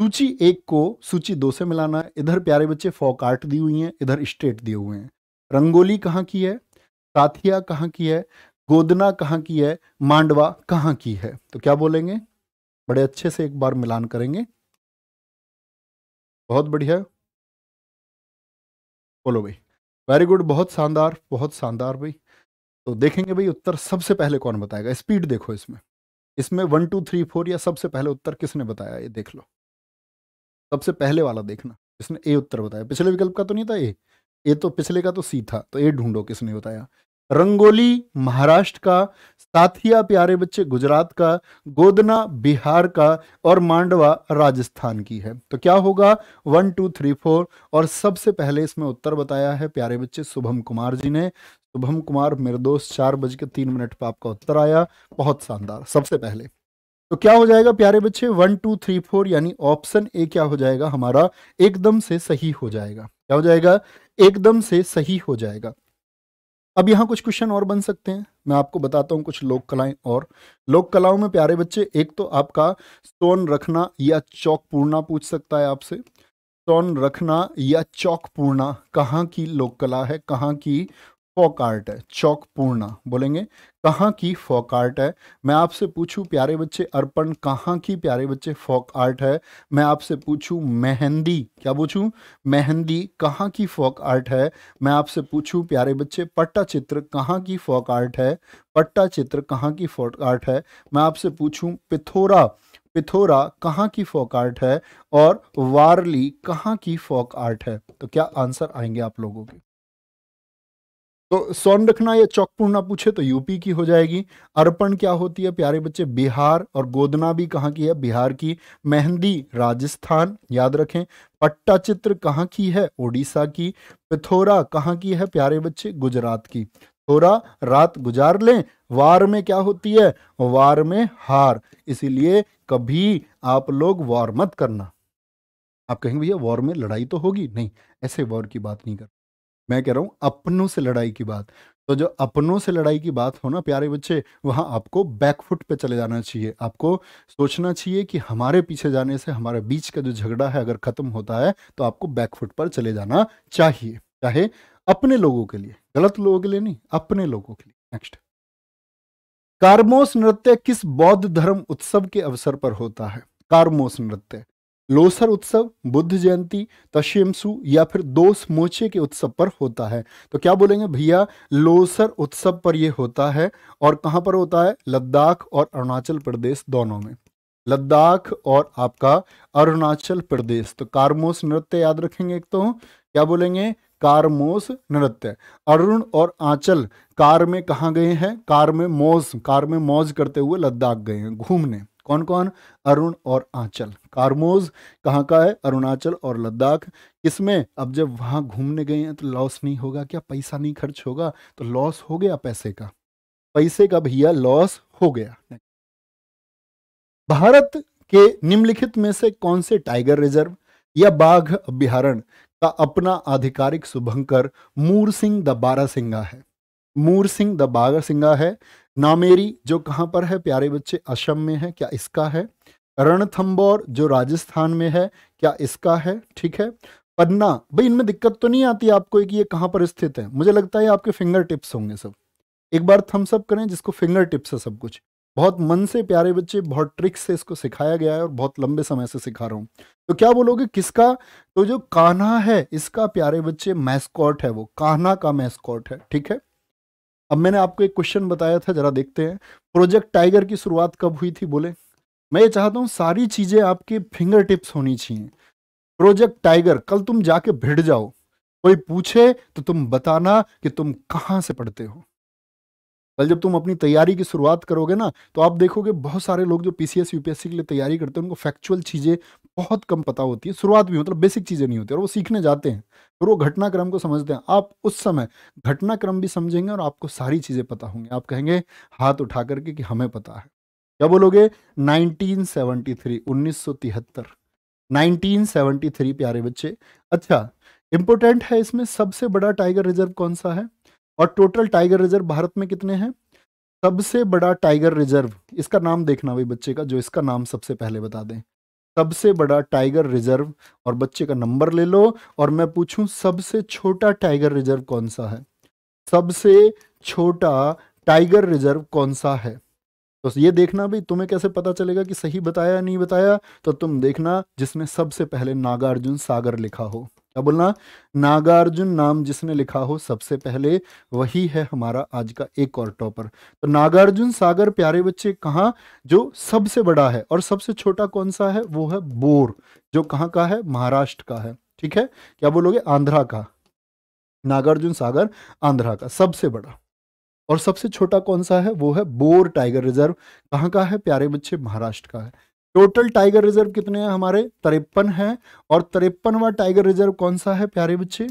सूची एक को सूची दो से मिलाना है इधर प्यारे बच्चे फोक आर्ट दी हुई हैं इधर स्टेट दिए हुए हैं रंगोली कहाँ की है साथिया कहाँ की है गोदना कहाँ की है मांडवा कहाँ की है तो क्या बोलेंगे बड़े अच्छे से एक बार मिलान करेंगे बहुत बढ़िया बोलो भाई वेरी गुड बहुत शानदार बहुत शानदार भाई तो देखेंगे भाई उत्तर सबसे पहले कौन बताएगा स्पीड देखो इसमें इसमें वन टू थ्री फोर या सबसे पहले उत्तर किसने बताया ये देख लो सबसे पहले वाला देखना इसने ए उत्तर बताया पिछले विकल्प का तो नहीं था ए ए तो पिछले का तो सी था तो ए ढूंढो किसने बताया रंगोली महाराष्ट्र का साथिया प्यारे बच्चे गुजरात का गोदना बिहार का और मांडवा राजस्थान की है तो क्या होगा वन टू थ्री फोर और सबसे पहले इसमें उत्तर बताया है प्यारे बच्चे शुभम कुमार जी ने शुभम कुमार मेरे दोस्त चार बज के तीन मिनट पर आपका उत्तर आया बहुत शानदार सबसे पहले तो क्या हो जाएगा प्यारे बच्चे वन टू थ्री फोर यानी ऑप्शन ए क्या हो जाएगा हमारा एकदम से सही हो जाएगा क्या हो जाएगा एकदम से सही हो जाएगा अब यहाँ कुछ क्वेश्चन और बन सकते हैं मैं आपको बताता हूँ कुछ लोक कलाएं और लोक कलाओं में प्यारे बच्चे एक तो आपका सोन रखना या चौक पूर्णा पूछ सकता है आपसे सोन रखना या चौक पूर्णा कहाँ की लोक कला है कहाँ की फोक आर्ट है चौक पूर्णा बोलेंगे कहाँ की फोक आर्ट है मैं आपसे पूछूं प्यारे बच्चे अर्पण कहाँ की प्यारे बच्चे फोक आर्ट है मैं आपसे पूछूं मेहंदी क्या पूछूं मेहंदी कहाँ की फोक आर्ट है मैं आपसे पूछूं प्यारे बच्चे पट्टा चित्र कहाँ की फोक आर्ट है पट्टा चित्र कहाँ की फोक आर्ट है मैं आपसे पूछूँ पिथोरा पिथोरा कहाँ की फोक आर्ट है और वारली कहाँ की फोक आर्ट है तो क्या आंसर आएंगे आप लोगों के तो सौन रखना या चौकपूर्णा पूछे तो यूपी की हो जाएगी अर्पण क्या होती है प्यारे बच्चे बिहार और गोदना भी कहाँ की है बिहार की मेहंदी राजस्थान याद रखें पट्टा चित्र कहाँ की है ओडिशा की पिथोरा कहाँ की है प्यारे बच्चे गुजरात की थोड़ा रात गुजार लें वार में क्या होती है वार में हार इसीलिए कभी आप लोग वार मत करना आप कहेंगे भैया वॉर में लड़ाई तो होगी नहीं ऐसे वॉर की बात नहीं कर मैं कह रहा हूँ अपनों से लड़ाई की बात तो जो अपनों से लड़ाई की बात हो ना प्यारे बच्चे वहाँ आपको बैकफुट पे चले जाना चाहिए आपको सोचना चाहिए कि हमारे पीछे जाने से हमारे बीच का जो झगड़ा है अगर ख़त्म होता है तो आपको बैकफुट पर चले जाना चाहिए चाहे अपने लोगों के लिए गलत लोगों के लिए नहीं अपने लोगों के लिए नेक्स्ट कार्मोस नृत्य किस बौद्ध धर्म उत्सव के अवसर पर होता है कार्मोस नृत्य लोसर उत्सव बुद्ध जयंती तशेमसु या फिर दोस मोचे के उत्सव पर होता है तो क्या बोलेंगे भैया लोसर उत्सव पर यह होता है और कहाँ पर होता है लद्दाख और अरुणाचल प्रदेश दोनों में लद्दाख और आपका अरुणाचल प्रदेश तो कार्मोस नृत्य याद रखेंगे एक तो क्या बोलेंगे कारमोस नृत्य अरुण और आंचल कार में कहा गए हैं कार में मौज कार में मौज करते हुए लद्दाख गए हैं घूमने कौन कौन अरुण और आंचल कारमोज कहाँ का है अरुणाचल और लद्दाख इसमें अब जब वहाँ घूमने गए हैं तो लॉस नहीं होगा क्या पैसा नहीं खर्च होगा तो लॉस हो गया पैसे का पैसे का भैया लॉस हो गया भारत के निम्नलिखित में से कौन से टाइगर रिजर्व या बाघ अभ्यारण का अपना आधिकारिक शुभंकर मूर सिंह द बारा सिंगा है मूर सिंह द बारा सिंगा है नामेरी जो कहाँ पर है प्यारे बच्चे असम में है क्या इसका है रणथंबोर जो राजस्थान में है क्या इसका है ठीक है पन्ना भाई इनमें दिक्कत तो नहीं आती आपको कि ये कहाँ पर स्थित है मुझे लगता है आपके फिंगर टिप्स होंगे सब एक बार थम्स अप करें जिसको फिंगर टिप्स है सब कुछ बहुत मन से प्यारे बच्चे बहुत ट्रिक से इसको सिखाया गया है और बहुत लंबे समय से सिखा रहा हूँ तो क्या बोलोगे किसका तो जो कान्हा है इसका प्यारे बच्चे मैस्कॉट है वो कान्हा का मैस्कॉट है ठीक है अब मैंने आपको एक क्वेश्चन बताया था जरा देखते हैं प्रोजेक्ट टाइगर की शुरुआत कब हुई थी बोले मैं ये चाहता हूँ सारी चीज़ें आपके फिंगर टिप्स होनी चाहिए प्रोजेक्ट टाइगर कल तुम जाके भिड़ जाओ कोई पूछे तो तुम बताना कि तुम कहाँ से पढ़ते हो कल जब तुम अपनी तैयारी की शुरुआत करोगे ना तो आप देखोगे बहुत सारे लोग जो पीसीएस यूपीएससी के लिए तैयारी करते हैं उनको फैक्चुअल चीज़ें बहुत कम पता होती है शुरुआत भी मतलब बेसिक चीज़ें नहीं होती और वो सीखने जाते हैं फिर वो घटनाक्रम को समझते हैं आप उस समय घटनाक्रम भी समझेंगे और आपको सारी चीज़ें पता होंगी आप कहेंगे हाथ उठा करके कि हमें पता है क्या बोलोगे 1973 1973 थ्री प्यारे बच्चे अच्छा इंपोर्टेंट है इसमें सबसे बड़ा टाइगर रिजर्व कौन सा है और टोटल टाइगर रिजर्व भारत में कितने हैं सबसे बड़ा टाइगर रिजर्व इसका नाम देखना भाई बच्चे का जो इसका नाम सबसे पहले बता दें सबसे बड़ा टाइगर रिजर्व और बच्चे का नंबर ले लो और मैं पूछूं सबसे छोटा टाइगर रिजर्व कौन सा है सबसे छोटा टाइगर रिजर्व कौन सा है तो ये देखना भी तुम्हें कैसे पता चलेगा कि सही बताया नहीं बताया तो तुम देखना जिसमें सबसे पहले नागार्जुन सागर लिखा हो क्या बोलना नागार्जुन नाम जिसने लिखा हो सबसे पहले वही है हमारा आज का एक और टॉपर तो नागार्जुन सागर प्यारे बच्चे कहाँ जो सबसे बड़ा है और सबसे छोटा कौन सा है वो है बोर जो कहाँ का है महाराष्ट्र का है ठीक है क्या बोलोगे आंध्रा का नागार्जुन सागर आंध्रा का सबसे बड़ा और सबसे छोटा कौन सा है वो है बोर टाइगर रिजर्व कहाँ का है प्यारे बच्चे महाराष्ट्र का है टोटल टाइगर रिजर्व कितने हैं हमारे तिरपन है और तिरपनवा टाइगर रिजर्व कौन सा है प्यारे बच्चे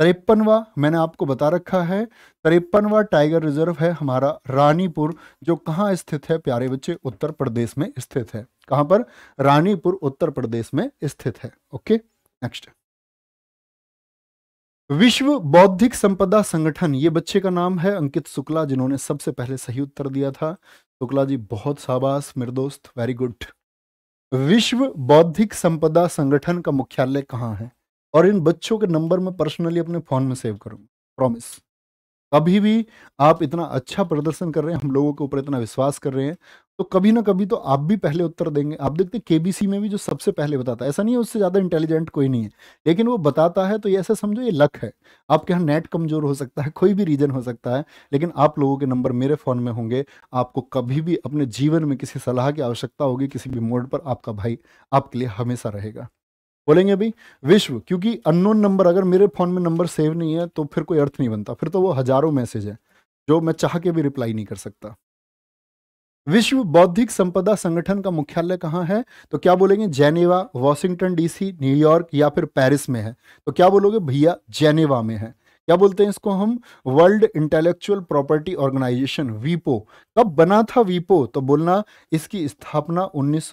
तिरपनवा मैंने आपको बता रखा है तिरपनवा टाइगर रिजर्व है हमारा रानीपुर जो कहाँ स्थित है प्यारे बच्चे उत्तर प्रदेश में स्थित है कहाँ पर रानीपुर उत्तर प्रदेश में स्थित है ओके नेक्स्ट विश्व बौद्धिक संपदा संगठन ये बच्चे का नाम है अंकित शुक्ला जिन्होंने सबसे पहले सही उत्तर दिया था शुक्ला जी बहुत शाबाश मेरे दोस्त वेरी गुड विश्व बौद्धिक संपदा संगठन का मुख्यालय कहाँ है और इन बच्चों के नंबर में पर्सनली अपने फोन में सेव करूंगा प्रॉमिस कभी भी आप इतना अच्छा प्रदर्शन कर रहे हैं हम लोगों के ऊपर इतना विश्वास कर रहे हैं तो कभी ना कभी तो आप भी पहले उत्तर देंगे आप देखते हैं केबीसी में भी जो सबसे पहले बताता है ऐसा नहीं है उससे ज़्यादा इंटेलिजेंट कोई नहीं है लेकिन वो बताता है तो ये ऐसा समझो ये लक है आपके यहाँ नेट कमज़ोर हो सकता है कोई भी रीज़न हो सकता है लेकिन आप लोगों के नंबर मेरे फ़ोन में होंगे आपको कभी भी अपने जीवन में किसी सलाह की आवश्यकता होगी किसी भी मोड पर आपका भाई आपके लिए हमेशा रहेगा बोलेंगे अभी विश्व क्योंकि अननोन नंबर अगर मेरे फ़ोन में नंबर सेव नहीं है तो फिर कोई अर्थ नहीं बनता फिर तो वो हज़ारों मैसेज है जो मैं चाह के भी रिप्लाई नहीं कर सकता विश्व बौद्धिक संपदा संगठन का मुख्यालय कहाँ है तो क्या बोलेंगे जेनेवा वॉशिंगटन डीसी न्यूयॉर्क या फिर पेरिस में है तो क्या बोलोगे भैया जेनेवा में है क्या बोलते हैं इसको हम वर्ल्ड इंटेलेक्चुअल प्रॉपर्टी ऑर्गेनाइजेशन वीपो कब बना था वीपो तो बोलना इसकी स्थापना उन्नीस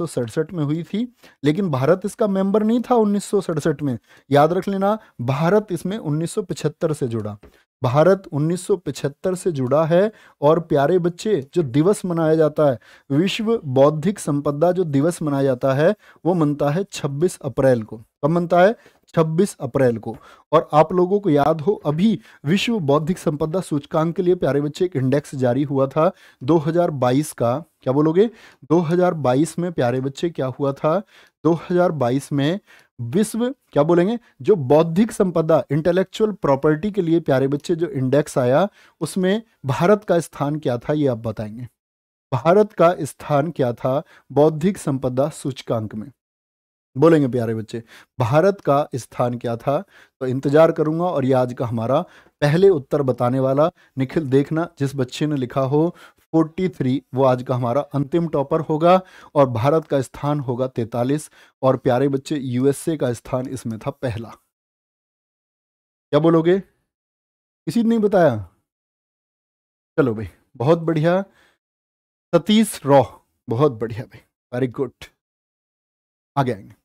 में हुई थी लेकिन भारत इसका मेंबर नहीं था उन्नीस में याद रख लेना भारत इसमें 1975 से जुड़ा भारत 1975 से जुड़ा है और प्यारे बच्चे जो दिवस मनाया जाता है विश्व बौद्धिक संपदा जो दिवस मनाया जाता है वो मनता है 26 अप्रैल को कब मनता है 26 अप्रैल को और आप लोगों को याद हो अभी विश्व बौद्धिक संपदा सूचकांक के लिए प्यारे बच्चे एक इंडेक्स जारी हुआ था 2022 का क्या बोलोगे 2022 में प्यारे बच्चे क्या हुआ था 2022 में विश्व क्या बोलेंगे जो बौद्धिक संपदा इंटेलेक्चुअल प्रॉपर्टी के लिए प्यारे बच्चे जो इंडेक्स आया उसमें भारत का स्थान क्या था ये आप बताएंगे भारत का स्थान क्या था बौद्धिक संपदा सूचकांक में बोलेंगे प्यारे बच्चे भारत का स्थान क्या था तो इंतज़ार करूंगा और ये आज का हमारा पहले उत्तर बताने वाला निखिल देखना जिस बच्चे ने लिखा हो 43 वो आज का हमारा अंतिम टॉपर होगा और भारत का स्थान होगा 43 और प्यारे बच्चे यूएसए का स्थान इसमें था पहला क्या बोलोगे किसी ने नहीं बताया चलो भाई बहुत बढ़िया सतीश रॉ बहुत बढ़िया भाई वेरी गुड आगे आएंगे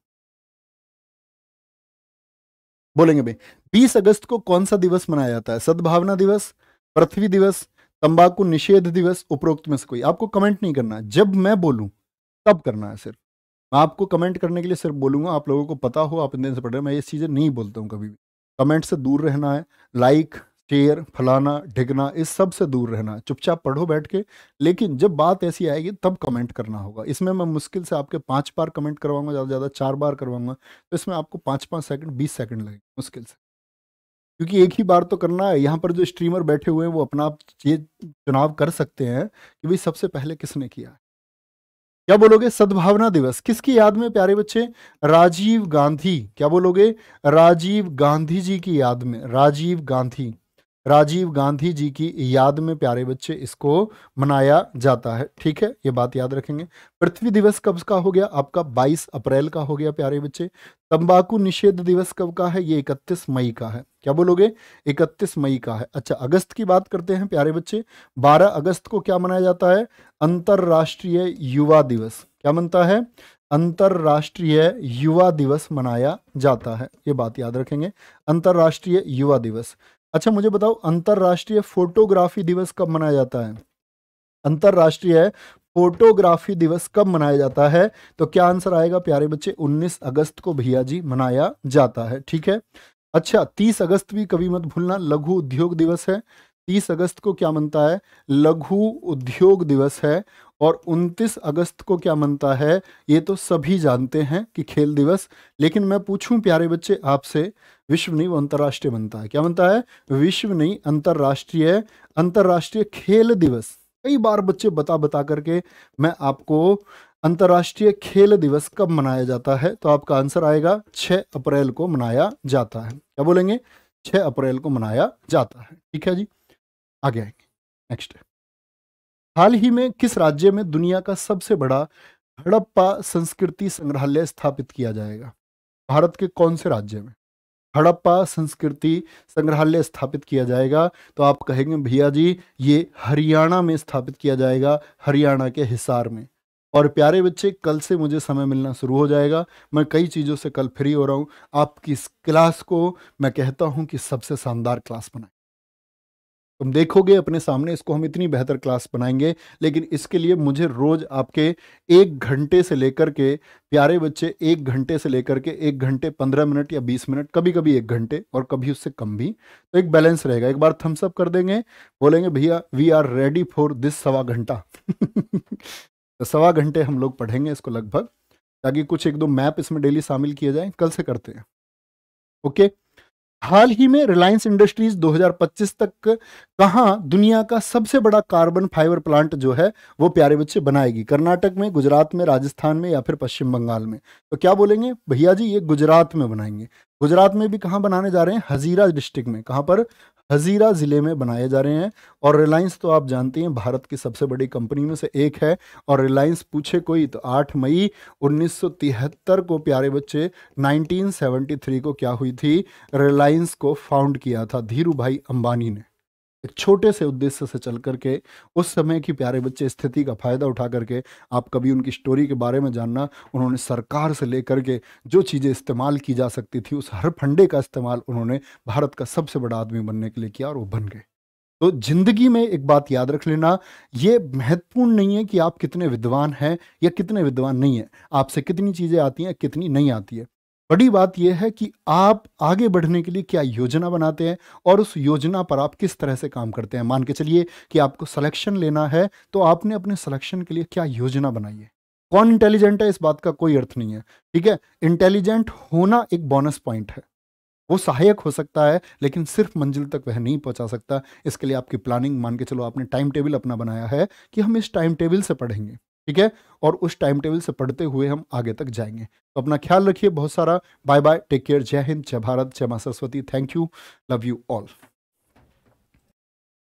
बोलेंगे भाई बीस अगस्त को कौन सा दिवस मनाया जाता है सद्भावना दिवस पृथ्वी दिवस तंबाकू निषेध दिवस उपरोक्त में से कोई आपको कमेंट नहीं करना जब मैं बोलूं तब करना है सिर्फ मैं आपको कमेंट करने के लिए सिर्फ बोलूंगा आप लोगों को पता हो आप इतने से पढ़ रहे मैं ये चीज़ें नहीं बोलता हूँ कभी भी कमेंट से दूर रहना है लाइक शेयर फलाना ढिगना इस सब से दूर रहना चुपचाप पढ़ो बैठ के लेकिन जब बात ऐसी आएगी तब कमेंट करना होगा इसमें मैं मुश्किल से आपके पांच बार कमेंट करवाऊंगा ज़्यादा से ज़्यादा चार बार करवाऊंगा तो इसमें आपको पाँच पाँच सेकंड बीस सेकंड लगेगा मुश्किल से क्योंकि एक ही बार तो करना है यहाँ पर जो स्ट्रीमर बैठे हुए हैं वो अपना आप ये चुनाव कर सकते हैं कि भाई सबसे पहले किसने किया क्या बोलोगे सद्भावना दिवस किसकी याद में प्यारे बच्चे राजीव गांधी क्या बोलोगे राजीव गांधी जी की याद में राजीव गांधी राजीव गांधी जी की याद में प्यारे बच्चे इसको मनाया जाता है ठीक है ये बात याद रखेंगे पृथ्वी दिवस कब का हो गया आपका 22 अप्रैल का हो गया प्यारे बच्चे तंबाकू निषेध दिवस कब का है ये 31 मई का है क्या बोलोगे 31 मई का है अच्छा अगस्त की बात करते हैं प्यारे बच्चे 12 अगस्त को क्या मनाया जाता है अंतर्राष्ट्रीय युवा दिवस क्या मनता है अंतर्राष्ट्रीय युवा दिवस मनाया जाता है ये बात याद रखेंगे अंतर्राष्ट्रीय युवा दिवस अच्छा मुझे बताओ अंतर्राष्ट्रीय फोटोग्राफी दिवस कब मनाया जाता है अंतर्राष्ट्रीय फोटोग्राफी दिवस कब मनाया जाता है तो क्या आंसर आएगा प्यारे बच्चे 19 अगस्त को भैया जी मनाया जाता है ठीक है अच्छा 30 अगस्त भी कभी मत भूलना लघु उद्योग दिवस है 30 अगस्त को क्या मनता है लघु उद्योग दिवस है और 29 अगस्त को क्या मनता है ये तो सभी जानते हैं कि खेल दिवस लेकिन मैं पूछूं प्यारे बच्चे आपसे विश्व नहीं वो अंतर्राष्ट्रीय बनता है क्या बनता है विश्व नहीं अंतर्राष्ट्रीय अंतर्राष्ट्रीय खेल दिवस कई बार बच्चे बता बता करके मैं आपको अंतर्राष्ट्रीय खेल दिवस कब मनाया जाता है तो आपका आंसर आएगा 6 अप्रैल को मनाया जाता है क्या बोलेंगे 6 अप्रैल को मनाया जाता है ठीक है जी आगे आएंगे नेक्स्ट हाल ही में किस राज्य में दुनिया का सबसे बड़ा हड़प्पा संस्कृति संग्रहालय स्थापित किया जाएगा भारत के कौन से राज्य में हड़प्पा संस्कृति संग्रहालय स्थापित किया जाएगा तो आप कहेंगे भैया जी ये हरियाणा में स्थापित किया जाएगा हरियाणा के हिसार में और प्यारे बच्चे कल से मुझे समय मिलना शुरू हो जाएगा मैं कई चीज़ों से कल फ्री हो रहा हूँ आपकी इस क्लास को मैं कहता हूँ कि सबसे शानदार क्लास बनाए तुम देखोगे अपने सामने इसको हम इतनी बेहतर क्लास बनाएंगे लेकिन इसके लिए मुझे रोज़ आपके एक घंटे से लेकर के प्यारे बच्चे एक घंटे से लेकर के एक घंटे पंद्रह मिनट या बीस मिनट कभी कभी एक घंटे और कभी उससे कम भी तो एक बैलेंस रहेगा एक बार थम्सअप कर देंगे बोलेंगे भैया we are ready for this सवा घंटा तो सवा घंटे हम लोग पढ़ेंगे इसको लगभग ताकि कुछ एक दो मैप इसमें डेली शामिल किए जाए कल से करते हैं ओके okay? हाल ही में रिलायंस इंडस्ट्रीज 2025 तक कहाँ दुनिया का सबसे बड़ा कार्बन फाइबर प्लांट जो है वो प्यारे बच्चे बनाएगी कर्नाटक में गुजरात में राजस्थान में या फिर पश्चिम बंगाल में तो क्या बोलेंगे भैया जी ये गुजरात में बनाएंगे गुजरात में भी कहाँ बनाने जा रहे हैं हजीरा डिस्ट्रिक्ट में कहाँ पर हजीरा ज़िले में बनाए जा रहे हैं और रिलायंस तो आप जानते हैं भारत की सबसे बड़ी कंपनी में से एक है और रिलायंस पूछे कोई तो 8 मई 1973 को प्यारे बच्चे 1973 को क्या हुई थी रिलायंस को फाउंड किया था धीरू भाई अंबानी ने एक छोटे से उद्देश्य से चल करके उस समय की प्यारे बच्चे स्थिति का फ़ायदा उठा करके आप कभी उनकी स्टोरी के बारे में जानना उन्होंने सरकार से लेकर के जो चीज़ें इस्तेमाल की जा सकती थी उस हर फंडे का इस्तेमाल उन्होंने भारत का सबसे बड़ा आदमी बनने के लिए किया और वो बन गए तो जिंदगी में एक बात याद रख लेना ये महत्वपूर्ण नहीं है कि आप कितने विद्वान हैं या कितने विद्वान नहीं हैं आपसे कितनी चीज़ें आती हैं कितनी नहीं आती है बड़ी बात यह है कि आप आगे बढ़ने के लिए क्या योजना बनाते हैं और उस योजना पर आप किस तरह से काम करते हैं मान के चलिए कि आपको सिलेक्शन लेना है तो आपने अपने सिलेक्शन के लिए क्या योजना बनाई है कौन इंटेलिजेंट है इस बात का कोई अर्थ नहीं है ठीक है इंटेलिजेंट होना एक बोनस पॉइंट है वो सहायक हो सकता है लेकिन सिर्फ मंजिल तक वह नहीं पहुंचा सकता इसके लिए आपकी प्लानिंग मान के चलो आपने टाइम टेबल अपना बनाया है कि हम इस टाइम टेबल से पढ़ेंगे ठीक है और उस टाइम टेबल से पढ़ते हुए हम आगे तक जाएंगे तो अपना ख्याल रखिए बहुत सारा बाय बाय टेक केयर जय हिंद जय भारत जय माँ Saraswati thank you love you all